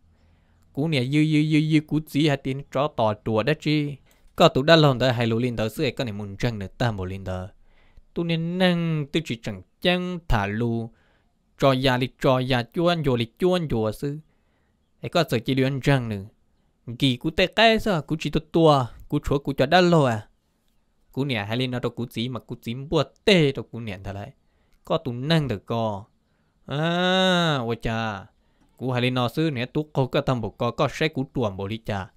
cụ niệm yu yu yu yu cụ chỉ hay tin trò tò chùa đó chứ, có tụ đã lâu đó hay lù linh đó xưa con niệm muốn chăng được ta một linh đó tụ niệm năng tự chỉ chẳng chăng thả lù trò già lịch trò già chuan vô lịch chuan vô sư ấy có sợ chỉ luyện răng nữa kỳ cú tê cái sao cú chỉ tụt tua cú chúa cú cho đắt lo à cú nè hay lên nó đâu cú chỉ mà cú chỉ bùa tê đâu cú nè thật lại có tụ năng được co à ôi cha cú hay lên nó xứ nè tú cô có tâm bộ co có sẽ cú tuồng bộ đi cha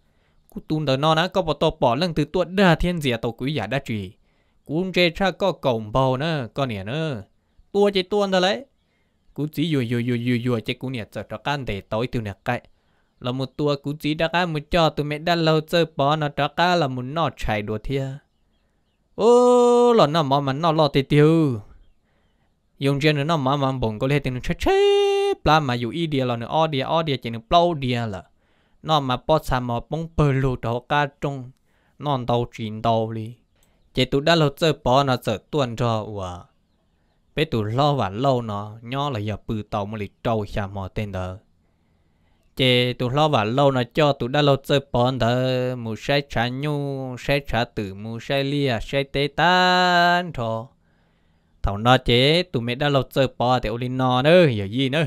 cú tuôn đời nó nó có bộ tổ bỏ lăng từ tuột đa thiên diệt tổ quý giả đa trì cú chê cha có cầu bầu nè, có nè nữa tua chỉ tuôn thật lại cú chỉ yu yu yu yu yu, chỉ cú nè sợ cho can để tối tiêu nè cái là một tua cú chỉ đã cá một cho tụi mẹ đã lâu chơi bỏ nó trả cá là muốn nó chạy đùa thia ô là nó mà mà nó lo tiêu tiêu dùng chân nó mà mà bổng có lẽ tiền nó chết pla mà dù ý địa là nó o địa o địa chỉ nó plau địa là nó mà bỏ xa mà bông bờ lù đó cá trong non đầu chín đầu đi chỉ tụi đã lâu chơi bỏ nó chơi tuần cho ủa bé tụi lo và lâu nó nhỏ là giờ bự tàu mà lịch trâu xa mò tên đó chế tụ lo và lâu nó cho tụ đã lâu chơi bọn thờ mù sai trả nhu sai trả tử mù sai lia à, sai tê tan thọ thảo nó chế tụ mẹ đã lâu chơi bỏ thì ô linh nó nữa giờ gì nữa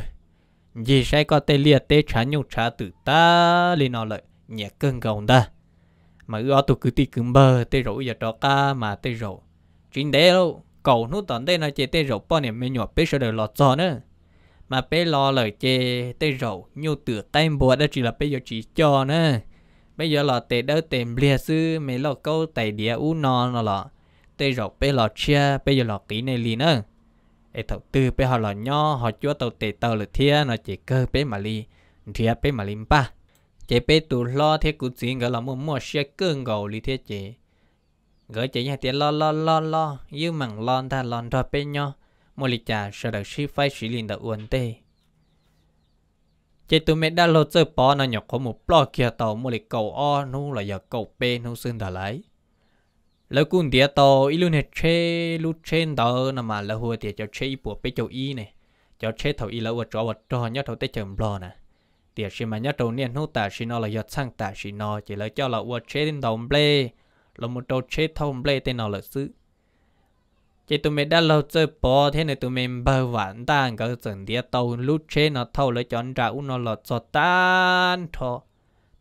gì sai có tê lia à, tê trả nhu trả tử ta linh nó lợi nhẹ cơn gồng ta mà ưa tụ cứ ti cứng bờ tê rỗi giờ trò ca mà tê rỗi chính đế đâu cầu nút tận đây nó chế tê rỗi bọn này mẹ nhọ biết sao đời lọt giò nữa mà bé lo lời chê tê rầu nhu tựa tay bùa đó chỉ là bây giờ chỉ cho nữa bây giờ là tê đỡ tìm lìa sư mấy lo câu tay đĩa u nò nó là tê rầu bé lo chia bây giờ là kỹ này liền nữa ê thầu tư bé họ là nho họ chúa tàu tê tàu là thia nó chỉ cơ bé mà li thia bé mà lim ba chế bé tụ lo thế cụ xin gọi là mua mua xe cương gầu li thế chế gỡ chế nhà tiền lo lo lo lo như mặn lon ta lon ra bé nhau một lịch trả sở đặc sĩ phải xử lý đã uốn tê chế tụi mẹ đã lột chơi bó nó nhọc có một bó kia tàu một lịch cầu o nó là giờ cầu p nó xưng đã lấy lỡ cũng địa tàu ít luôn hết chế lúc trên tàu nó mà lỡ hùa thì cho chế ít bộ bê châu y này cho chế thầu y lỡ vật trò vật trò nhớ thầu tê chầm bò nè tiệt xí mà nhớ đầu niên hô tả xí nó là giọt sang tả xí nó chỉ là cho là vật chế đến đầu bê là một đầu chế thông bê tên nó là xứ chị tụi mình đã lâu chơi bò thế này tụi mình bờ vạn ta cái chuyện địa tàu lúc trên nó thâu lấy chọn ra u nó lọt cho tan thọ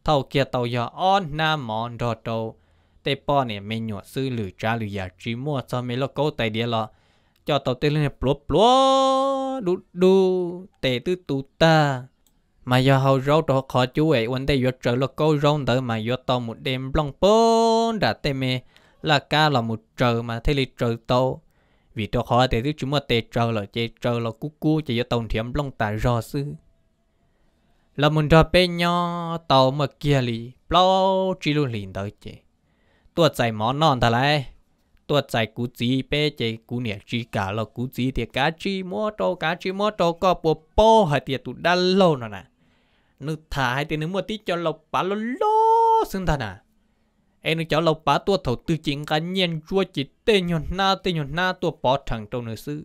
thâu kia tàu giờ on na mòn rọ tàu tê bò này mình nhọ sư lử trả lử giả chỉ mua cho mình lo câu tài địa lọ cho tàu tê này plop plop đu đu tê tư tu ta mà giờ hầu rau đó khó chú ấy vấn đề giờ trở lo câu rau tới mà giờ tàu một đêm long bôn đã tê mê là ca là một trời mà thế li trời tàu vì tôi khó để chúng mà tê trâu là chê trâu là cú cú chỉ cho tổng thiểm long tà rò sư là mình ra bên nhau tàu mà kia lì bao chỉ luôn liền tới chê tôi chạy món nón thà lại tuột chạy cú gì bé chê cú nẻ chỉ cả là cú gì thì cá chi mua trâu cá chi mua trâu có bộ bò hay thì tụi đa lâu nè nè nước thả hay thì nước mua tí cho lộc bà lô lô xưng thà nè em nó cháu lâu bá tua thầu tư chính cá nhân chua chỉ tên nhọn na tên nhọn na tua bỏ thẳng trong nữ sư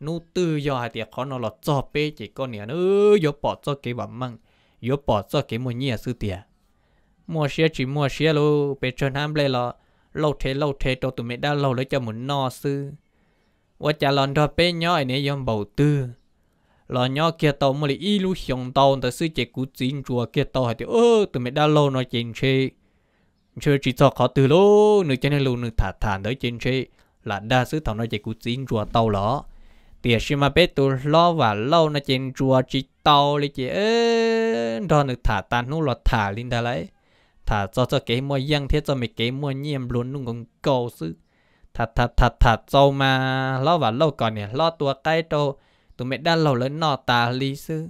nu tư do hai tiệt khó nó lọt cho bê chỉ con nè nữa yo bỏ cho cái bẩm măng yo bỏ cho cái mua nhia sư tiệt mua xe chỉ mua xe lô bê cho nam lê lọ lâu thế lâu thế cho tụi mẹ đã lâu lấy cho muốn no sư và cha lon đó bê nhỏ này nè yom bầu tư lọ nhỏ kia tàu mua lại illusion tàu tao sư chỉ cú chín chùa kia tàu hai tiệt ơ tụi mẹ đã lâu nó chỉnh chơi chơi chỉ cho khó từ lô nửa chân này lô nửa thả thả tới trên chơi là đa số thằng nó chạy cú xin chùa tàu ló tiệt xí mà bé tụ lo và lâu nó trên chùa chỉ tàu lấy chị ơi đó nửa thả tàn nó là thả lên ta lấy thả cho cho cái mua giang thế cho mấy cái mua nhem luôn nung còn cầu sư thả thả thả thả cho mà lo và lâu còn nè lo tua cái đâu tụi mẹ đã lâu lớn nọ ta lý sư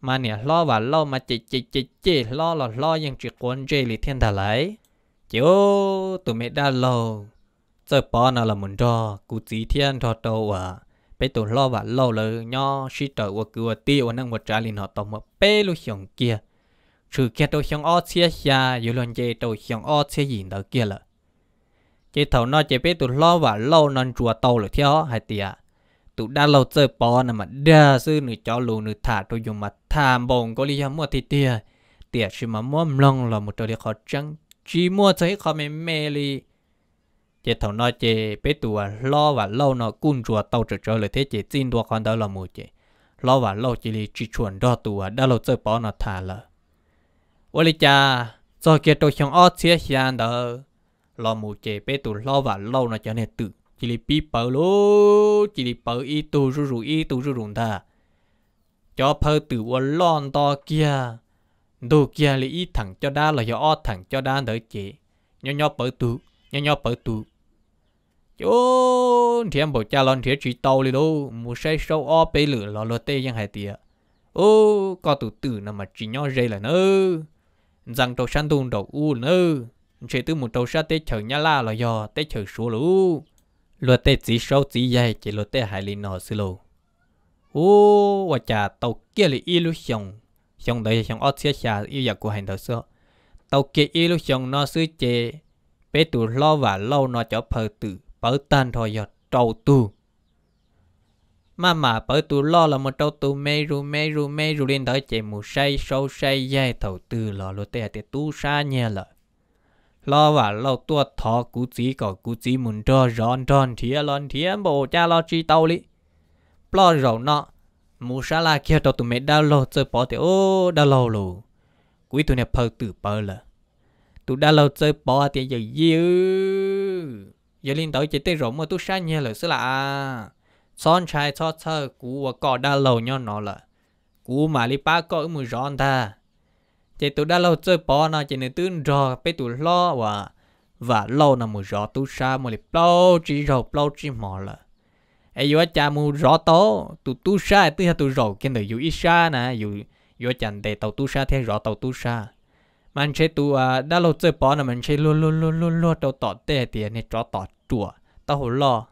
mà nè lo và lâu mà chị chị chị chị lo là lo những chuyện quan chơi lý thiên thả lấy chiếu tụi mẹ đã lâu giờ bỏ nó là muốn cho cụ chỉ thiên thọ tàu à bây tụi lo và lâu lỡ nho suy trở qua cửa tiêu năng một trả liền họ tàu một bê lu hiong kia trừ kia tôi hiong o chia xa dù lần chơi tôi hiong o chia gì đó kia là chơi thầu nó chơi bê tụi lo và lâu non chùa tàu là theo hai tia tụi đã lâu giờ bỏ nào mà đa sư nửa cho lù nửa thả tôi dùng mà tham bồng có lý do mua thì tia tia chỉ mà mua lông là một trò đi khó trắng chỉ mua thấy khó mình mê li chị thầu nói chị bé tuổi à, lo và lâu nó cung chùa tàu trở trở lại thế chị tin đua con đó là mù chị lo và lâu chỉ li chỉ chuẩn đo tuổi à, đã lâu chơi bỏ nó thả lờ ôi cha do kia tôi không ót xia xian đó lo mù chị bé tuổi lo và lâu nó cho nên tự chỉ li bị bờ lô chỉ li bờ ít tu ru ru ít tu ru ru ta cho phơi tự ôn à, lon to kia đồ kia lì ít thẳng cho đa là do thẳng cho đa đỡ chị nhỏ nhỏ bở tụ nhỏ nhỏ tu tụ thì em bảo cha lon thì chỉ tàu đi đâu mua xe sâu o bê lửa lò lò tê ยัง hai tiệt ô có tụ tử nào mà chỉ nhỏ dây là nơ rằng tàu san tung đầu u nơ chế từ một tàu sát tê chở nhá la là do tê chở số lũ lò tê chỉ sâu chỉ dài chỉ lò tê hai lì nọ xí lô ô và cha tàu kia là illusion xong đấy xong ớt xia xà yêu giặc của hành thờ xưa tàu kia yêu lúc xong nó sư chê bé tù lo và lâu nó cho phở tử bở tan thôi giờ trâu tu mà mà bở tù lo là một trâu tu mê ru mê ru mê ru lên tới chê mù say sâu say dây thầu tư lò lô tê tê tu sa nhẹ lợi lo và lo tua thọ cú chí có cú chí muốn cho rón rón thía lon thía bộ cha lo chi tàu lý lo rầu nọ mua sa la kia tao tụi mẹ đau lo chơi bỏ thì ô đau lo lù quý tụi nè phơi từ bờ là tụi đau lo chơi bỏ thì giờ dữ giờ liên tới chỉ tới rộng mà tụi sa nhẹ là xứ là son chai cho thơ, cú và cò đau lo nhỏ nó là cú mà đi ba cọ mùi rón ta chỉ tụi đau lo chơi bỏ nó chỉ nên tương rò bé tụi lo à. và và lâu là mùi rò tụi sa mùi lâu chỉ rò lâu chỉ mò là ai yo cha mu rõ tố tu tu sa tu ha tu rầu cái được yo ít sa na yo yo chẳng để tàu tu sa thế rõ tàu tu sa mình sẽ tu à đã lâu chơi bỏ là mình sẽ luôn luôn luôn luôn luôn tàu tọt tê thì anh cho tọt chùa tao hồ lo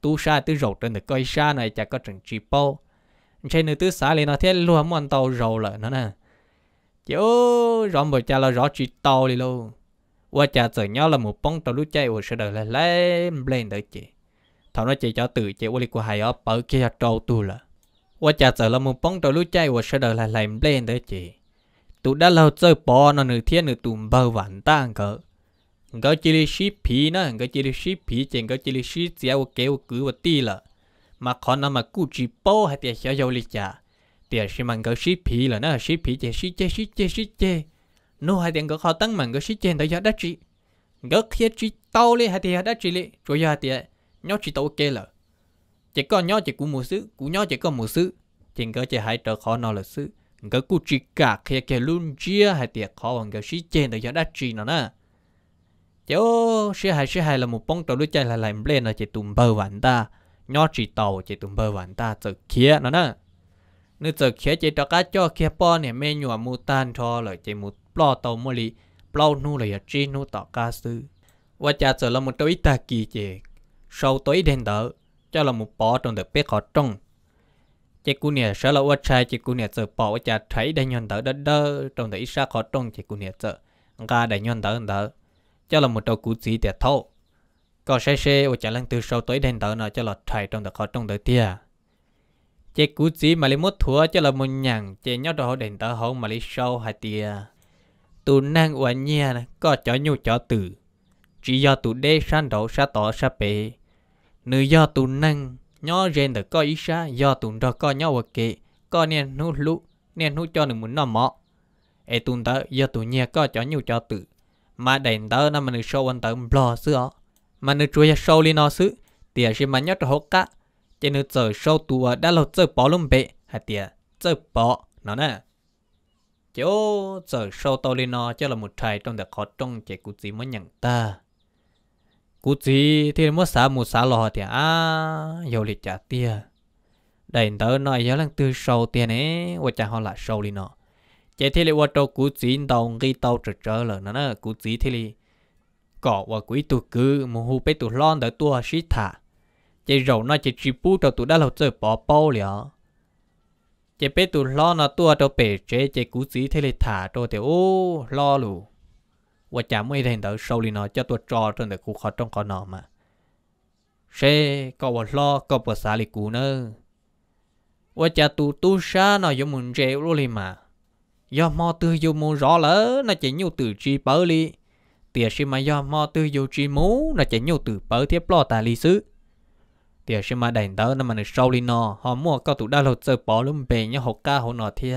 tu sa tu rầu trên được coi sa này chả có chừng chỉ bao mình sẽ nữa tu sa liền nó thế luôn muốn tàu rầu là nó nè chứ rõ bởi cha là rõ chỉ tàu đi luôn qua cha chở nhau là một bóng tàu lú chạy ở sẽ đời là lên lên đợi chị thảo nói chỉ cho tự chỉ ô li của hai ở bờ kia cho trâu tu là quá chả sợ là muốn bóng trâu lũ chay và sẽ đời là làm lên đấy chị tụ đã lâu chơi bò nó nửa thiên nửa tụm bờ vạn tang cỡ ngỡ chỉ là ship phí nó ngỡ chỉ là ship phí chỉ ngỡ chỉ là ship chỉ ô kéo cứ và ti là mà khó nó mà cú chỉ bò hay tiền sẽ dầu lịch chả tiền sẽ mang ngỡ ship phí là nó ship phí chỉ ship chê ship chê ship chê nó hay tiền ngỡ khó tăng mà ngỡ ship chê đó do đất chị ngỡ khi chỉ tao li hay tiền đất chị li rồi do tiền nhó chỉ tàu kê là chỉ có nhó chỉ cũng một xứ cũng nhó chỉ có một xứ thì cái chỉ hãy trở khó nó là xứ cái cụ chỉ cả khi cái luôn chia hay tiệt khó bằng cái sĩ trên được cho đắt chỉ nó nè chỗ sĩ hai sĩ hai là một bóng tàu lúc chạy là làm lên là chỉ tụm bờ vạn ta nhó chỉ tàu chỉ tụm bờ vạn ta từ khía nó nè nếu từ khía chỉ cho cá cho khía po nè mê nhùa mu tan cho lời chỉ một lo tàu mua lì bao nu là chỉ nu tàu cá sư và chả sợ là một đôi ta kỳ chỉ sau tối đen đỡ cho là một bỏ trong được biết họ trong chị cô nè sợ là ua trai chị cô nè sợ bỏ cha thấy đây nhon đỡ đất đỡ trong được ít xa họ trong chị cô nè sợ ga đây nhon đỡ đỡ cho là một đầu cú gì để thâu có xe xe ua cha lăng từ sau tối đen đỡ nó cho là thầy trong được họ trong được tia chị cú gì mà lấy mốt thua cho là một nhàng chị nhớ đó đèn đỡ hậu mà lấy sau hai tia tụ năng ua nhia có chó nhu chó tử chỉ do tụ đê san đổ sa tỏ sa bể nữ do tu năng nhỏ rèn được coi ý xa do tu đó coi nhỏ vật kệ coi nên nút lũ nên nút cho nữ muốn nó mọ ai tu tớ do tu nhẹ coi cho nhiều cho tự mà đèn tớ nó mà nữ sâu anh tớ bò xưa mà nữ chuối sâu lên nó xứ tiệt gì mà nhớ hốt cả cho nữ chờ sâu tụ đã lâu chờ bỏ luôn bể hay tiệt chờ bỏ nó nè chỗ chờ sâu to lên nó cho là một thầy trong đặc khó trong chạy cụ gì mới nhận ta cú gì thì mất xả mua xả lò thì à dầu lịch trả tiền đầy tớ nói giáo lần từ sâu tiền ấy và trả họ là sâu đi nọ chạy thì lại qua trâu cú gì đầu ghi tàu trở trở lợn nữa nó cú gì thì lại cọ và quý tụ cứ một hú bé tụ lon đỡ tua xí thả chạy rầu nói chạy chỉ bu trâu tụ đã lâu chơi bỏ bao liền chạy bé tụ lon nó tua trâu bể chế chạy cú gì thì lại thả đồ thì ô lo luôn ว่าจะไม่เห็นเดอโซลินอจะตัวจอจนเด็กกูขอจ้องขอนอมาเชก็ว่าล้อก็ภาษาลิกูเนอว่าจะตูตูชาหน่อยมุนเจรู้เลยมายอมอตือยู่มูร้อเลอน่าจะยูตือจีเปอลีเตี๋ยชิมายอมอตือยู่จีมูน่าจะยูตือเปอเทียบปลอตาลีซื้อเตี๋ยชิมาแดนเตอร์นั่นมันโซลินอหอมัวก็ตูได้เราเจอปอลุ่มเปยเนี่ยหกก้าหกหน่อเทีย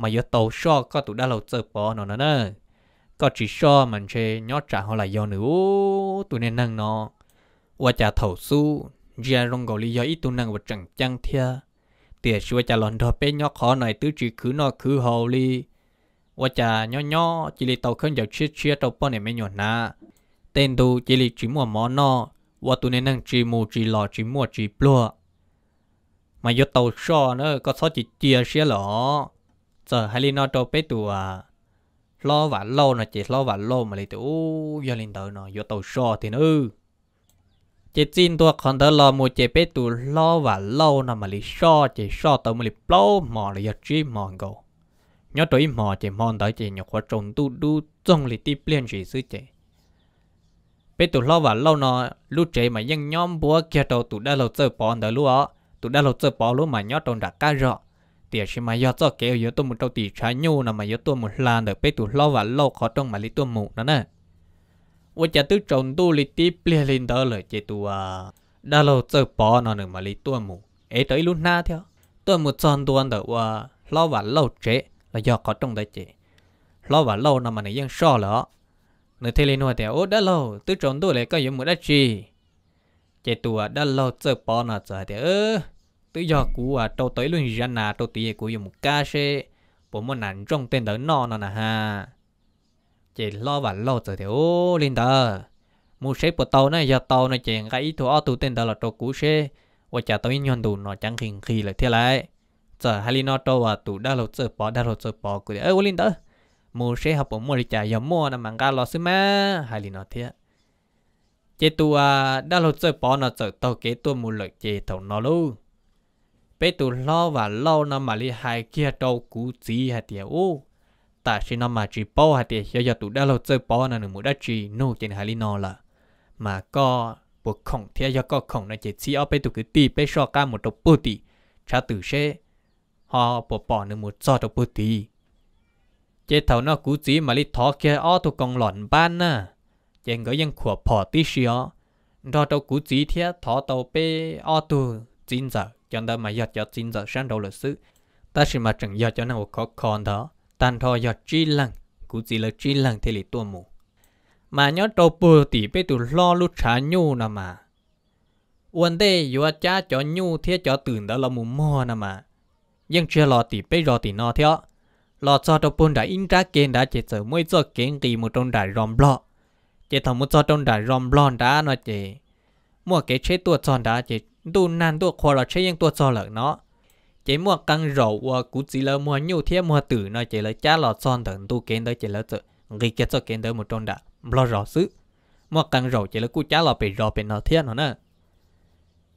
มายอโตชอก็ตูได้เราเจอปอหน่อเนอก็จีชอมันเชยนอจาเขาหลายยอนูตัวเนนั่งนอว่าจะถอสู้เจรงกอลียอีตัวนั่งว่าจังจังเทียเตี่ยช่วยจะหลอนทอเป็นยอขอหน่อยตื้อจีคือนอคือหัวลีว่าจะย่อยจีลิโตขึ้นจากเชียเชียเตาป้อนเนไม่หยนะเต็นดูจีลิจีมัวมอนอว่าตัวเนนั่งจีมูจีหล่อจีมัวจีปลัวมายอดเตาชอเนอก็ซอจีเจียเชียหลอจะให้ลีนอโตเปตัว lo và lo nó chỉ lo và lo mà lấy tụ giờ linh tử nó giờ tàu so thì nó chỉ xin tua còn thở lo một chỉ biết tụ lo và lo nó mà lấy so chỉ so tàu mà lấy plo mò là giờ chỉ mò go nhớ tuổi mò chỉ mò tới chỉ nhớ quá trồng tu du trồng lấy tiếp liên gì xứ chỉ biết tụ lo và lo nó lúc chế mà dân nhóm búa kia đầu tụ đã lâu chơi bỏ đó lúa tụ đã lâu chơi bỏ lúc mà nhớ trồng đã cá rồi tiền chứ mà do cho kéo yếu tôi một trâu tỷ trái nhu là mà yếu tôi một lan được bê tủ lo và lo khó trong mà lý tôi mụ nữa nè ủa chả tư trồng tu lý tí plea lên đó lời chế tu à đã lâu chơi bỏ nó nữa mà lý tôi mụ ấy tới lúc na theo tôi một tròn tuần đó à lo và lo chế là do khó trong đấy chế lo và lo là mà này dân so lỡ nữa thế lên hoa theo ô đã lâu tư trồng tu lại có yếu một đất chi, chế tu à đã lâu chơi bỏ nó rồi thì ơ tự do của à, tôi tới luôn ra nà tôi tỉ của dùng ca xe bộ muốn nản trong tên đỡ nọ nọ nà ha chỉ lo và lo rồi thì ô linh tờ mua xe của tàu này giờ tàu này chỉ cái ý thua tụ tên đỡ là tôi cũ xe và chả tàu nhon đủ nó chẳng hình khi lại thế lại giờ hai linh nó tôi và tụ đã lộ chơi bỏ đã lộ chơi bỏ của ơi ô linh tờ mua xe học bộ mua thì chả giờ mua nà mang ga lo xí má hai linh nó thế chỉ chế à đã lộ chơi bỏ nó chơi tàu kế tôi mua lợi chỉ thầu nó luôn bé tụ lo và lo nó mà li hai kia đâu cú gì hả tiệt ô ta chỉ nó mà chỉ bỏ hả tiệt giờ giờ tụ đã lâu chơi bỏ nè nửa đã chỉ nô trên hà li nó là mà có buộc khổng thì giờ có khổng nó chỉ chỉ ở bé tụ cứ ti bé so cả một độc bút ti cha tử xe họ bỏ bỏ nửa một so độc bút ti chế thầu nó cú gì mà li thọ kia ở tụ còn lọn ban nè chế người dân khua bỏ tí xí đó đâu cú gì thì thọ tàu bé ở tụ chín giờ cho nên mà giờ cho xin giờ sáng đầu lịch sử ta chỉ mà chẳng giờ cho nào có con đó tan thọ giờ chi lăng cũng chỉ là chi lăng thì lì tua mù mà nhớ đầu bù thì bây tụ lo lúc trả nhu nà mà vấn đề vừa cha cho nhu thế cho tưởng đó là mù mò nà mà nhưng chưa lo thì bây giờ thì nó theo lo cho đầu bù đã in ra kiện đã chỉ sợ mỗi giờ kiện gì một trong đại rom lo chỉ thằng một cho trong đại ròm lo đã nói chỉ mua cái chế tua cho đã chỉ tu nan tu khoa là chơi tu cho lợn nó chỉ mua căng rổ và cú chỉ là mua nhiều thiết mua tử nó chỉ là cha lọ son thằng tu kiến tới chỉ là tự ghi kết cho kiến tới một trong đã lo rõ sự mua căng rổ chỉ là cú cha lọ bị rọ bị nó thiết nó nè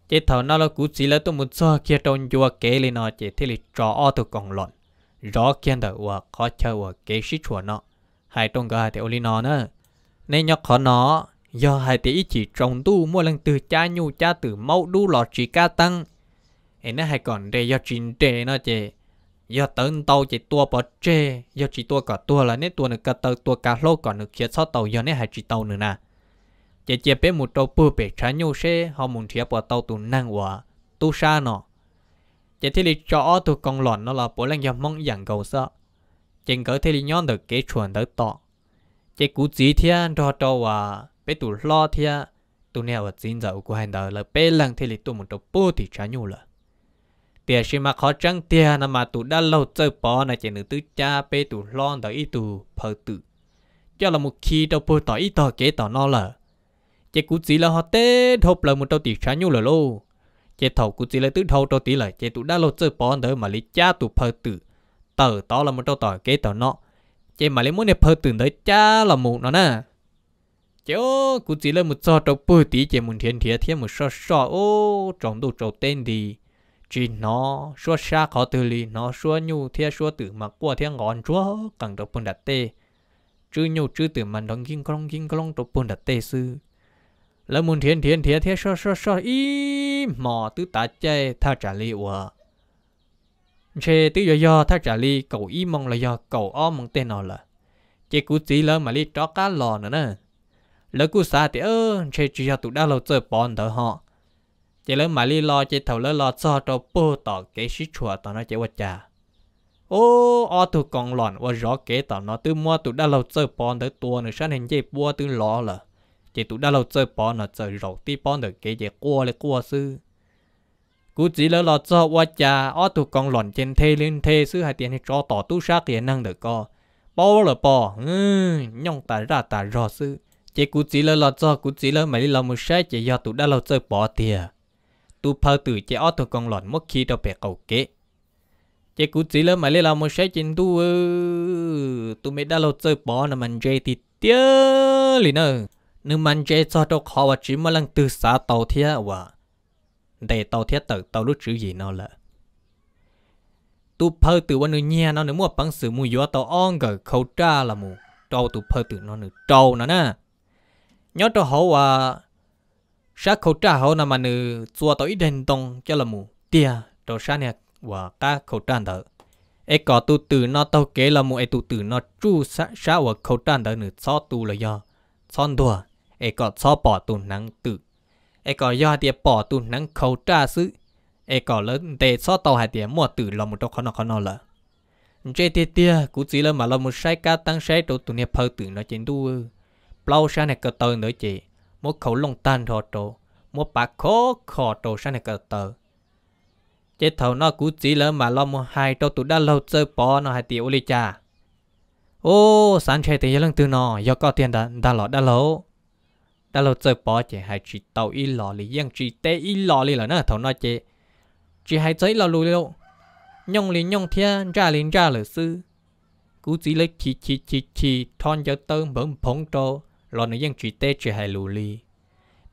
chỉ thầu nó là cú chỉ là tu một so kia trong chùa kế lên nó chỉ thế là trò ở tu còn lọn rõ kiến tới và khó chơi và kế sĩ chùa nó hai trong cái thì oli nó nè nên nhóc khó nó do hai tỷ chỉ trồng tu mua lần từ cha nhu cha từ mẫu đu lọ chỉ ca tăng em nó hay còn để do trình trề nó chè do tấn tàu chỉ tua bỏ trề do chỉ tua cả tua là nét tua nữa cả tàu tua cả lô còn được kia sót tàu do nét hai chỉ tàu nữa nè chè chè bé một tàu bự bé trái nhu xe họ muốn chia bỏ tàu tu năng hòa tu xa nọ chè thì lịch cho tụ con lọn nó là bỏ lên do mong dạng cầu sợ chèn cỡ thì lịch nhon được kế chuẩn tới tọ chè cú chỉ thiên cho tàu hòa bé tụ lo thì tụ nèo ở chín giờ của hành đời là bé lần thì lì tụ một đầu bố thì chả nhu là tiền xí mà khó trăng tiền là mà tụ đã lâu chơi bỏ này chỉ nửa tứ cha bé tụ lo đời ít tụ phờ tự cho là một khi đâu bố tỏ ít tỏ kế tỏ nó là chỉ cú chỉ là họ tê thộp là một đầu tỷ chả nhu là lô chỉ thầu cú chỉ là tứ thâu đầu tỷ là chỉ tụ đã lâu chơi bỏ đời mà lì cha tụ phờ tự tờ tỏ là một đầu tỏ kế tỏ nó chỉ mà lấy muốn để phơi tự đời cha là một nó nè chứ cũng chỉ là một trò trâu bơi tí chỉ muốn thiên thiệt thiên một sọ sọ ô trong đồ trâu tên đi chỉ nó số xa khó từ li nó số nhu thiên số tử mà qua thiên ngọn chúa càng trâu bùn đặt tê chứ nhu chứ tử mà đóng kinh con kinh con trâu bùn đặt tê sư là muốn thiên thiên thiên thiên sọ sọ sọ ý mò tứ tá chạy tha trả li ủa chế tứ do do tha trả li cầu ý mong là do cầu o mong tên nó là chỉ cú chỉ là mà li chó cá lò nữa nè lỡ cú xa thì ơ chơi chỉ cho tụi đã lâu chơi bọn đỡ họ chỉ lỡ mà li lo chơi thầu lỡ lo cho cho bố tỏ cái sĩ chùa tỏ nó chơi vật trà ô ô tụ còn loạn và rõ kế tỏ nó từ mua tụi đã lâu chơi bọn đỡ tua nữa sáng hình chơi bùa từ lo là chỉ tụi đã lâu chơi bọn nó chơi rầu tí bọn đỡ kế chỉ qua lại qua sư cú chỉ lỡ lo cho vật trà ô tụ còn loạn trên thế lên thế sư hai tiền cho tỏ tu sát tiền năng được co bao là bỏ ừ nhông tà ra ta rõ sư chị cú chỉ lơ lọ cho cú chỉ lơ mày lọ một sai chị do tụ đã lọ chơi bỏ tiền tụ phơi tử chị ót tụ con lọt mất khi đâu bè cầu kế chị cú chỉ lơ mày lọ một sai chị tu tụ mày đã lọ chơi bỏ nằm mình chơi thì tiếc liền nữa nếu mình chơi cho đâu khó và chỉ mà lần từ xa tàu thế và để tàu thế tự tàu lúc chữ gì nó là tu phơi từ bên nhà nó nếu mua bằng sự mua gió tàu on gờ khẩu tra là mù trâu tu phơi tử nó nữa trâu nó nè nhớ cho họ và sa khẩu trả họ nằm mà nữ chùa tới đền tông cho là mù tia cho sa nè và ta khẩu trang đó, ấy có tu từ nó tao kế là mù ấy tu từ nó chu sát sa và khẩu trang đó nữ cho tu là do son đùa ấy có cho bỏ tu nắng tự ấy có do tia bỏ tu nắng khẩu trang sự ấy có lớn để cho tao hai tia mua từ là một trong khó nó khó nó là chế tia tia cũng chỉ là mà là một sai ca tăng sai chỗ tụi nè phơi từ nó trên đuôi Blau sáng này cơ tờ nữa chị. Một khẩu lông tan thọ trộn một bạc khó khó trổ sang này cơ tờ. Chế thầu nó cú chỉ lỡ mà lo một hai trâu tụ đã lâu chơi bỏ nó hai tiểu lì cha. Ô, sáng chơi thì lần từ nó, do có tiền đã đã lọ đã lâu. Đã lâu chơi bỏ chị hai chị tàu y lọ lì dân chỉ tê y lọ lì là nó thầu nó chị chị hai chơi lọ lùi lộ. Nhông lì nhông thiên, ra liền ra lửa sư. Cú chỉ lấy chị chị chị chị thon cho tơ bấm phong trâu lo nó dân chỉ tê chỉ hay lù li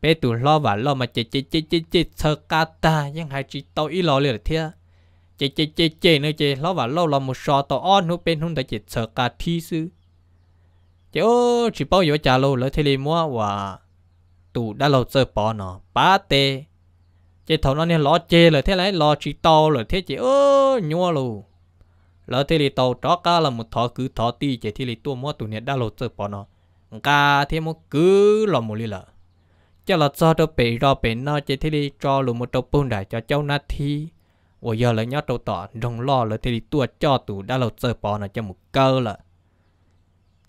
bé tụ lo và lo mà chê chê chê chê chê sơ ca ta dân hai chỉ tao ý lo liền thia chê chê chê chê nữa chê lo và lo lo một so tao on nó bên hung ta chê sơ ca thi sư chê ô chỉ bao giờ trả lô lỡ thế li mua và tụ đã lâu sơ bỏ nó ba tê chê thầu nó nên lo chê rồi thế lấy lo chỉ tao rồi thế chê ô nhua lù lỡ thế li tao chó ca là một thọ cứ thọ ti chê thế li tua mua tụ nè đã lâu sơ bỏ nó cả thì một cứ lo một lì lợ cho là cho tôi bị rồi bị nó chỉ thế đi cho luôn một đầu bún đại cho cháu na thi và giờ là nhớ đầu tỏ rồng lo là thế đi tua cho tụ đã lâu chơi bỏ nó cho một cơ là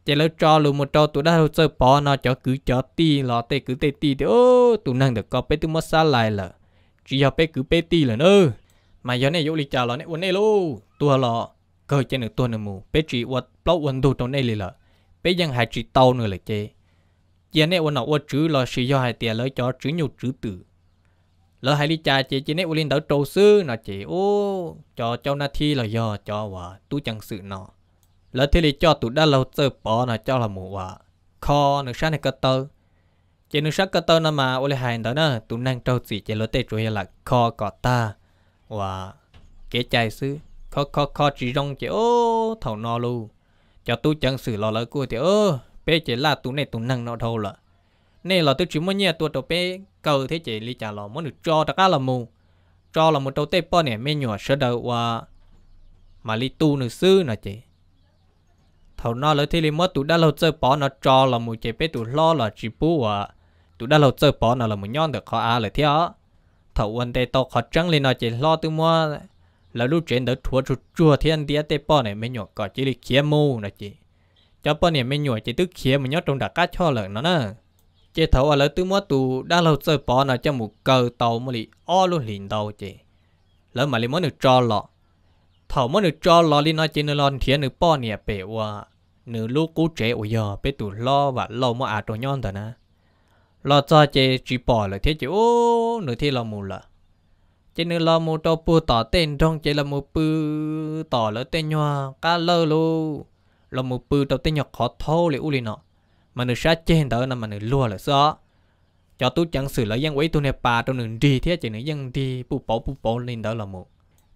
chỉ là cho luôn một đầu tụ đã lâu chơi bỏ nó cho cứ cho ti lo tê cứ tê ti thì ô tụ năng được có bé tụ mất xa lại là chỉ học bé cứ bé ti là nữa ừ. mà giờ này vô lý chào là này uốn này lô, tua lọ cơ trên được tua nữa mù bé chỉ uốn bao uốn đồ trong này lì là bây giờ hai chữ tàu nữa là chê giờ này ôn nào ôn chữ là sử do hai tiền lấy cho chữ nhiều chữ tử lỡ hai lý cha chị chị này ôn lên đỡ trâu sư nó chị ô cho cho na thi là do cho và tu chẳng sự nọ lỡ thế lý cho tụ đã lâu chơi bỏ nó cho là mù và kho nước sáng này cơ tơ chị nước sáng cơ tơ nó mà ôn hai đó nè tụ năng trâu gì chị lỡ tê chủ là kho cọ ta và kế chạy sư kho kho kho chỉ rong chị ô thầu no luôn cho tôi chẳng xử lo lỡ của thì ơ bé chỉ là tôi này tôi năng nó thôi là nên là tôi chỉ muốn nhẹ tôi đầu bé cầu thế chỉ lý trả lo muốn được cho tất cả là mù cho là một đầu tế bò này mẹ nhỏ sơ đầu và mà lý tu nữ sư nè chị thầu nó lấy thế lý mất tụ đã lâu chơi bỏ nó cho là một chế bé tụ lo là chỉ bù à tụ đã lâu chơi bỏ nó là một nhon được khó à lời thế thầu quân tây tôi khó trắng lên nó chỉ lo tôi mua là lúc chuyện đỡ thua chua thì anh địa tế bỏ này mới nhọ cỏ chỉ là khía mù nè chị cho bỏ này mới nhọ chỉ tức khía mà nhớ trong đặt cá cho lợn nó nè chị thấu ở lỡ tứ mua tù đã lâu sơ bỏ nè cho một cờ tàu mà lì o luôn liền đầu chị lỡ mà lì mới được cho lọ thầu mới được cho lọ lì nói chị nó lon thiên nữa bỏ này bể qua nửa lúc cú trẻ ủi giờ bé tụ lo và lo mà à trò nhon thôi nè lo cho chế chỉ bỏ lại thế chị ô nửa thế lo mù là chỉ nên lo mua tàu bù tỏ tên trong chỉ là mua bù tỏ lỡ tên nhau cá lơ lu là mua bù tàu tên nhau khó thâu lại uli nọ mà nửa sát trên đó là mà nửa lùa là sao cho tôi chẳng xử là dân quấy tôi nè bà tôi nửa đi thế chỉ nửa dân đi bù bỏ bù bỏ lên đó là một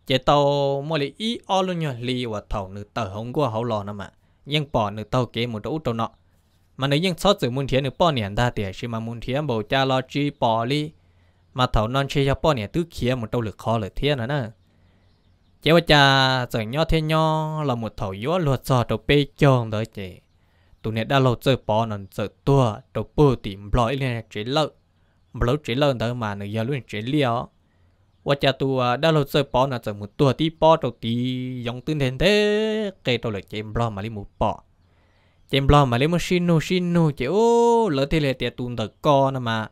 chỉ tàu mua lại ý o luôn nhau li và thầu nửa tờ không có hậu lò nữa mà dân bỏ nửa tàu kế một chỗ tàu nọ mà nửa dân sót sự muốn thiệt nửa bỏ nền ta thì chỉ mà muốn thiệt bầu cha lo chi bỏ li mà thầu non chơi cho bọn này tứ kia một đâu lực khó lực thiên nữa nè chế vợ cha chẳng nhau thế nhau là một thầu yếu luật sò đầu bê chồng đấy chị tụi này đã lâu chơi bỏ nên chơi tua đầu bự tìm lõi lên chế lợi lâu chế lợi đó mà nó giờ luôn chế liao vợ cha tụi à, đã lâu chơi bỏ nên chơi một tua tí bỏ đầu tí giống tương thế thế kê đầu lực chế lo mà đi một bỏ chế lo mà lấy một xin nô xin nô chế ô lỡ thế này tiệt tụi đợt co nè mà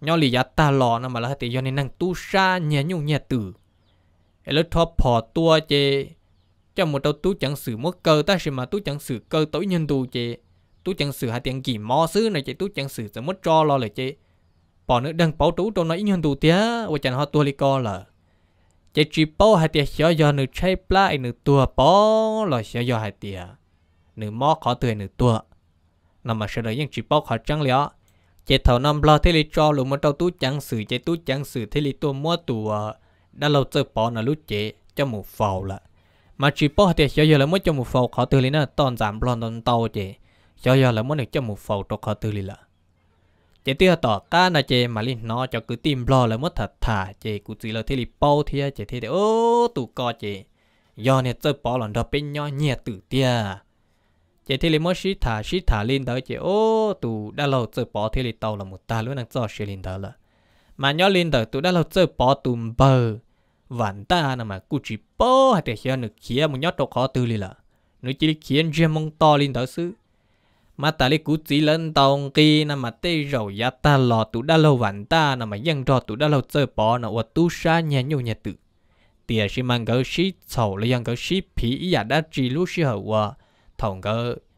nhỏ lì giá ta lò nó mà là thì do nên năng tu sa nhẹ nhung nhẹ tử ấy lớp thọ phò tua chê cho một đầu tu chẳng sử mất cơ ta sẽ mà tu chẳng sử cơ tối nhân tu chê tu chẳng sử hai tiếng kỳ mò xứ này chê tu chẳng sử sẽ mất cho lo lời chê bỏ nữa đang bảo tú trong nói nhân tu tía và chẳng họ tua li co là chê chỉ bảo hai tiếng xóa do nữ chay pla nữ tua bỏ là xóa do hai tiếng nữ mò khó tuổi nữ tua nằm mà sẽ đợi những chỉ bảo khó trắng liệu จเท่านำปลาเทลิจอลุมาเต้าตู้จังสือเจตู้จังสื่อเทลิตัวมั่วตัวดันเราเจอปอนลุเจจมูกเฟาละมาชิปอเจยอยๆแล้มั้งจมูกเฟาเขาตือลินะตอนสามปลอนตอนเต้าเจยอยๆแล้มั้งหนึ่งจมูกเฟาตกเขาตือลิละเจตี้ต่อการนะเจมาลินนอจะกูตีมบลอเลยมั่วถัดถ่าเจกูจีเราเทลิปอเทียเจเทเดโอตุกอเจยอเนี่ยเจอปอหลอนดอเป็นยอเนี่ยตื่เตีย chị thì lấy mất xí thả xí thả lên tới chị ô tụ đã lâu tự bỏ thì lấy tàu là một ta luôn đang cho xí lên tới là mà nhớ lên tới tụ đã lâu tự bỏ tụ bờ vạn ta nè mà cụ chỉ bỏ hay để xem được kia một nhớ đồ khó từ liền là nếu chỉ khiến riêng mong to lên tới xứ mà ta lấy cú chỉ lên tàu kì nè mà tê rồi ya ta lò tụ đã lâu vạn ta nè mà dân trò tụ đã lâu tự bỏ nó uất tu sa nhà nhiều nhà tự tiệt xí mang gấu xí sầu lấy dân gấu xí phí ý đã chỉ lúc xí hậu thông cái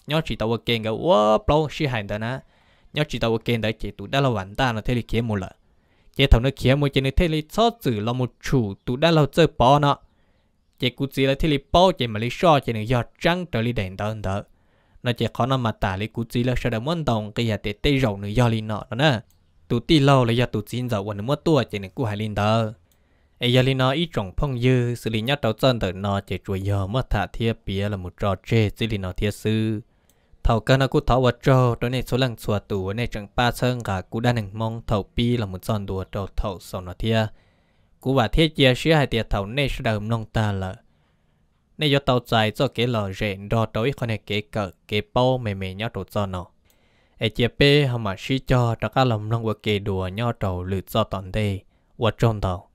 nhớ chỉ tàu kiện cái wow blow xí hành đó nè nhớ chỉ tàu kiện đấy chỉ tụ đã là hoàn ta nó thấy thì kia một lần chỉ thằng nó kia một chỉ nó thấy thì cho chữ là một chủ tụ đã là chơi bò nó chỉ cú chỉ là thấy thì bò chỉ mà lý so chỉ nó do trắng trở đi đèn đó đó nó chỉ khó nó mà tả lý cú chỉ là sao đã muốn đồng cái nhà tê tê rầu nữa do lý nọ đó nè tụ ti lâu là do tụ chín giờ quần nó mất tua chỉ nó cú hai linh đó ai giờ nó ít trồng phong dư xử lý nhất đầu chân tới nó chỉ chuối giờ mất thả thiệp bia là một trò chê xử lý nó thiệt sư thầu cơ nó cũng thầu vật trò đó này số lần xua tủ này chẳng ba sơn cả cũng đang nâng mong thầu pi là một giòn đùa trò thầu sầu nó thiệt cũng bà thiết chia sẻ hai tiệt thầu này sẽ đầm nông ta là nên do tàu dài cho cái lò rẻ đo tối con này cái cỡ cái bao mềm mềm nhau đầu chân nó ai chia bê họ mà xí cho cho các lòng nông của kê đùa nhau trầu lựa cho toàn đây và trong tàu